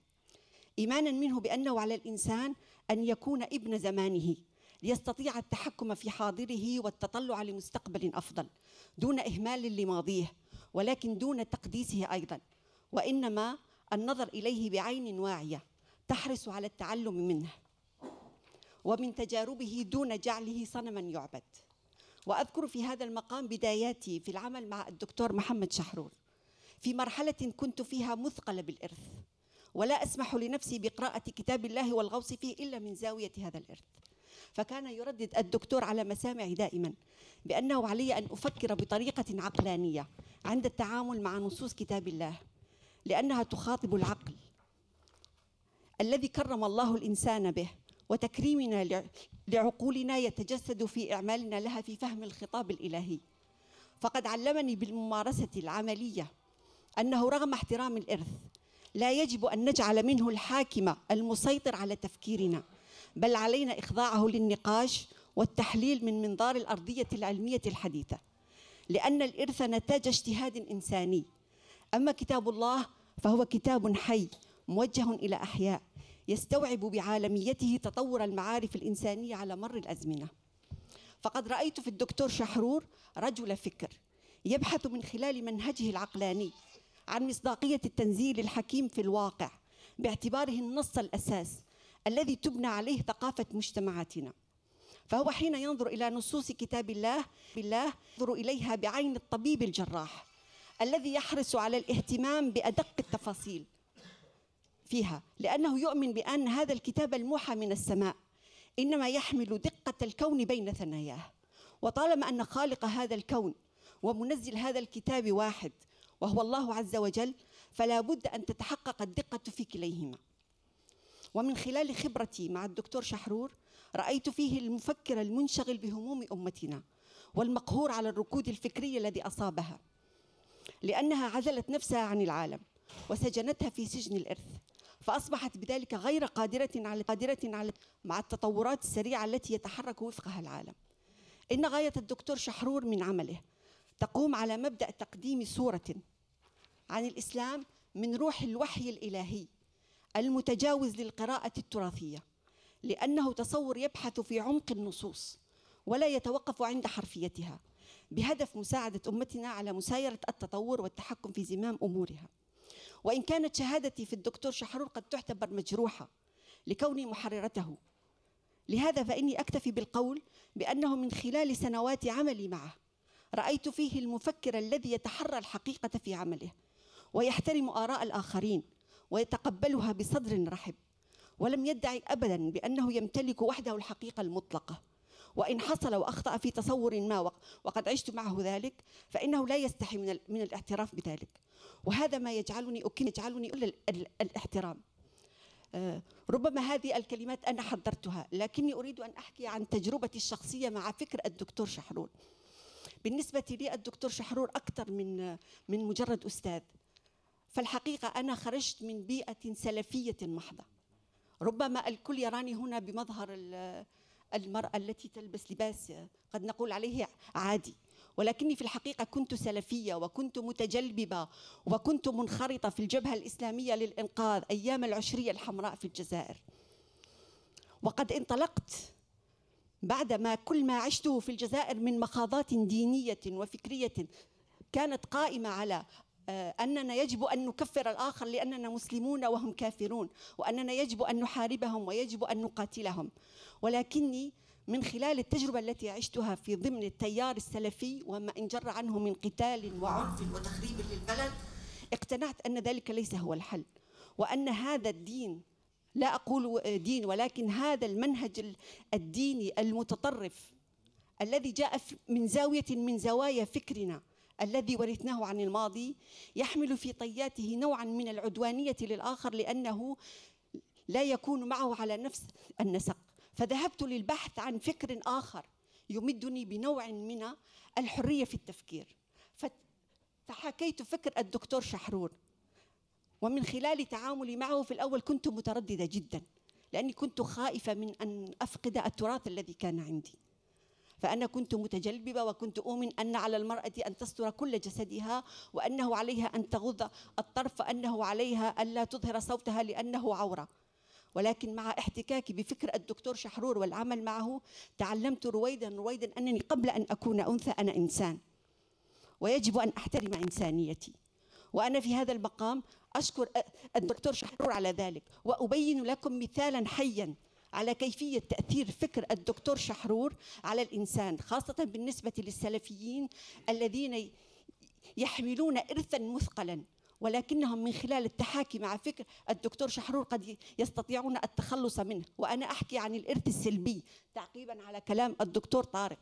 إيمانا منه بأنه على الإنسان أن يكون ابن زمانه ليستطيع التحكم في حاضره والتطلع لمستقبل افضل دون اهمال لماضيه ولكن دون تقديسه ايضا وانما النظر اليه بعين واعيه تحرص على التعلم منه ومن تجاربه دون جعله صنما يعبد واذكر في هذا المقام بداياتي في العمل مع الدكتور محمد شحرور في مرحله كنت فيها مثقله بالارث ولا اسمح لنفسي بقراءه كتاب الله والغوص فيه الا من زاويه هذا الارث فكان يردد الدكتور على مسامعي دائما بأنه علي أن أفكر بطريقة عقلانية عند التعامل مع نصوص كتاب الله لأنها تخاطب العقل الذي كرم الله الإنسان به وتكريمنا لعقولنا يتجسد في إعمالنا لها في فهم الخطاب الإلهي فقد علمني بالممارسة العملية أنه رغم احترام الإرث لا يجب أن نجعل منه الحاكم المسيطر على تفكيرنا بل علينا إخضاعه للنقاش والتحليل من منظار الأرضية العلمية الحديثة لأن الإرث نتاج اجتهاد إنساني أما كتاب الله فهو كتاب حي موجه إلى أحياء يستوعب بعالميته تطور المعارف الإنسانية على مر الأزمنة فقد رأيت في الدكتور شحرور رجل فكر يبحث من خلال منهجه العقلاني عن مصداقية التنزيل الحكيم في الواقع باعتباره النص الأساس الذي تبنى عليه ثقافة مجتمعاتنا فهو حين ينظر إلى نصوص كتاب الله بالله ينظر إليها بعين الطبيب الجراح الذي يحرص على الاهتمام بأدق التفاصيل فيها لأنه يؤمن بأن هذا الكتاب الموحى من السماء إنما يحمل دقة الكون بين ثناياه وطالما أن خالق هذا الكون ومنزل هذا الكتاب واحد وهو الله عز وجل فلا بد أن تتحقق الدقة في كليهما ومن خلال خبرتي مع الدكتور شحرور رأيت فيه المفكر المنشغل بهموم أمتنا والمقهور على الركود الفكري الذي أصابها لأنها عزلت نفسها عن العالم وسجنتها في سجن الإرث فأصبحت بذلك غير قادرة على قادرة على مع التطورات السريعة التي يتحرك وفقها العالم إن غاية الدكتور شحرور من عمله تقوم على مبدأ تقديم صورة عن الإسلام من روح الوحي الإلهي المتجاوز للقراءة التراثية لأنه تصور يبحث في عمق النصوص ولا يتوقف عند حرفيتها بهدف مساعدة أمتنا على مسايرة التطور والتحكم في زمام أمورها وإن كانت شهادتي في الدكتور شحرور قد تعتبر مجروحة لكوني محررته لهذا فإني أكتفي بالقول بأنه من خلال سنوات عملي معه رأيت فيه المفكر الذي يتحرى الحقيقة في عمله ويحترم آراء الآخرين ويتقبلها بصدر رحب ولم يدعي ابدا بانه يمتلك وحده الحقيقه المطلقه وان حصل واخطا في تصور ما وقد عشت معه ذلك فانه لا يستحي من, من الاعتراف بذلك وهذا ما يجعلني أكن يجعلني الا الاحترام آه، ربما هذه الكلمات انا حضرتها لكني اريد ان احكي عن تجربتي الشخصيه مع فكر الدكتور شحرور بالنسبه لي الدكتور شحرور اكثر من من مجرد استاذ فالحقيقة أنا خرجت من بيئة سلفية محضة ربما الكل يراني هنا بمظهر المرأة التي تلبس لباس قد نقول عليه عادي ولكني في الحقيقة كنت سلفية وكنت متجلببة وكنت منخرطة في الجبهة الإسلامية للإنقاذ أيام العشرية الحمراء في الجزائر وقد انطلقت بعدما كل ما عشته في الجزائر من مخاضات دينية وفكرية كانت قائمة على آه، أننا يجب أن نكفر الآخر لأننا مسلمون وهم كافرون وأننا يجب أن نحاربهم ويجب أن نقاتلهم ولكني من خلال التجربة التي عشتها في ضمن التيار السلفي وما انجر عنه من قتال وعنف وتخريب للبلد اقتنعت أن ذلك ليس هو الحل وأن هذا الدين لا أقول دين ولكن هذا المنهج الديني المتطرف الذي جاء من زاوية من زوايا فكرنا الذي ورثناه عن الماضي يحمل في طياته نوعا من العدوانية للآخر لأنه لا يكون معه على نفس النسق فذهبت للبحث عن فكر آخر يمدني بنوع من الحرية في التفكير فحكيت فكر الدكتور شحرور ومن خلال تعاملي معه في الأول كنت مترددة جدا لأني كنت خائفة من أن أفقد التراث الذي كان عندي فأنا كنت متجلببة وكنت أؤمن أن على المرأة أن تستر كل جسدها وأنه عليها أن تغض الطرف وأنه عليها ألا تظهر صوتها لأنه عورة ولكن مع احتكاكي بفكر الدكتور شحرور والعمل معه تعلمت رويدا رويدا أنني قبل أن أكون أنثى أنا إنسان ويجب أن أحترم إنسانيتي وأنا في هذا المقام أشكر الدكتور شحرور على ذلك وأبين لكم مثالا حيا على كيفية تأثير فكر الدكتور شحرور على الإنسان خاصة بالنسبة للسلفيين الذين يحملون إرثا مثقلا ولكنهم من خلال التحاكي مع فكر الدكتور شحرور قد يستطيعون التخلص منه وأنا أحكي عن الإرث السلبي تعقيبا على كلام الدكتور طارق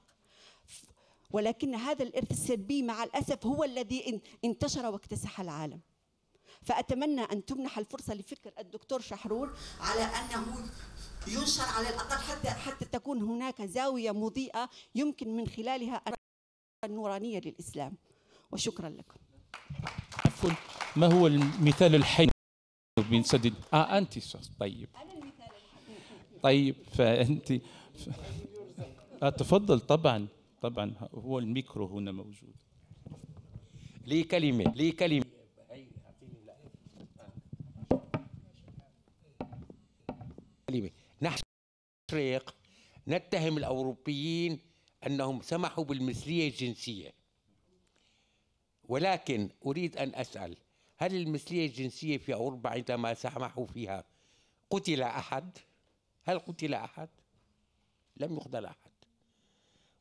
ولكن هذا الإرث السلبي مع الأسف هو الذي انتشر واكتسح العالم فأتمنى أن تمنح الفرصة لفكر الدكتور شحرور على أنه ينشر على الاقل حتى حتى تكون هناك زاويه مضيئه يمكن من خلالها النورانيه للاسلام وشكرا لكم عفوا ما هو المثال الحي بنسدد اه انت شخص طيب طيب فانت آه تفضل طبعا طبعا هو الميكرو هنا موجود لي كلمه لي كلمه آه. كلمه الطريق نتهم الاوروبيين انهم سمحوا بالمثليه الجنسيه ولكن اريد ان اسال هل المثليه الجنسيه في اوروبا عندما سمحوا فيها قتل احد هل قتل احد لم يقتل احد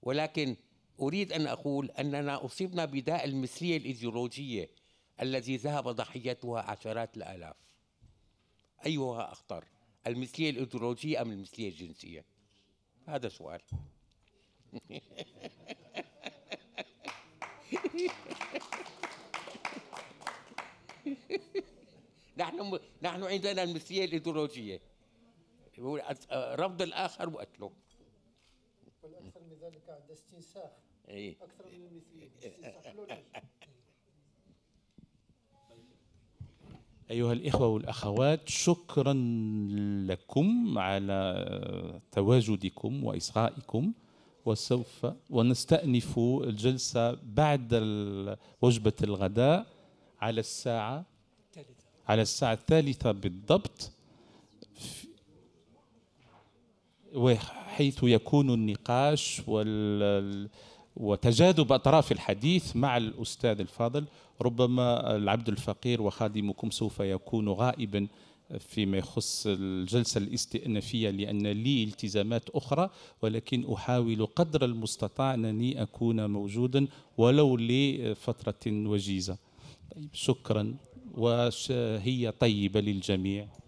ولكن اريد ان اقول اننا اصبنا بداء المثليه الايديولوجيه الذي ذهب ضحيتها عشرات الالاف ايها اخطر المثليه الايديولوجيه ام المثليه الجنسيه هذا سؤال <laughs> نحن نحن عندنا المثليه الايديولوجيه آه، رفض الاخر وقتله والاكثر من ذلك عند استنساخ إيه. اكثر من المثليه أيها الإخوة والأخوات شكرا لكم على تواجدكم وإصغائكم وسوف ونستأنف الجلسة بعد وجبة الغداء على الساعة على الساعة الثالثة بالضبط وحيث يكون النقاش وال وتجاذب أطراف الحديث مع الأستاذ الفاضل ربما العبد الفقير وخادمكم سوف يكون غائبا فيما يخص الجلسة الاستئنافية لأن لي التزامات أخرى ولكن أحاول قدر المستطاع أنني أكون موجودا ولو لفترة وجيزة طيب شكرا وهي طيبة للجميع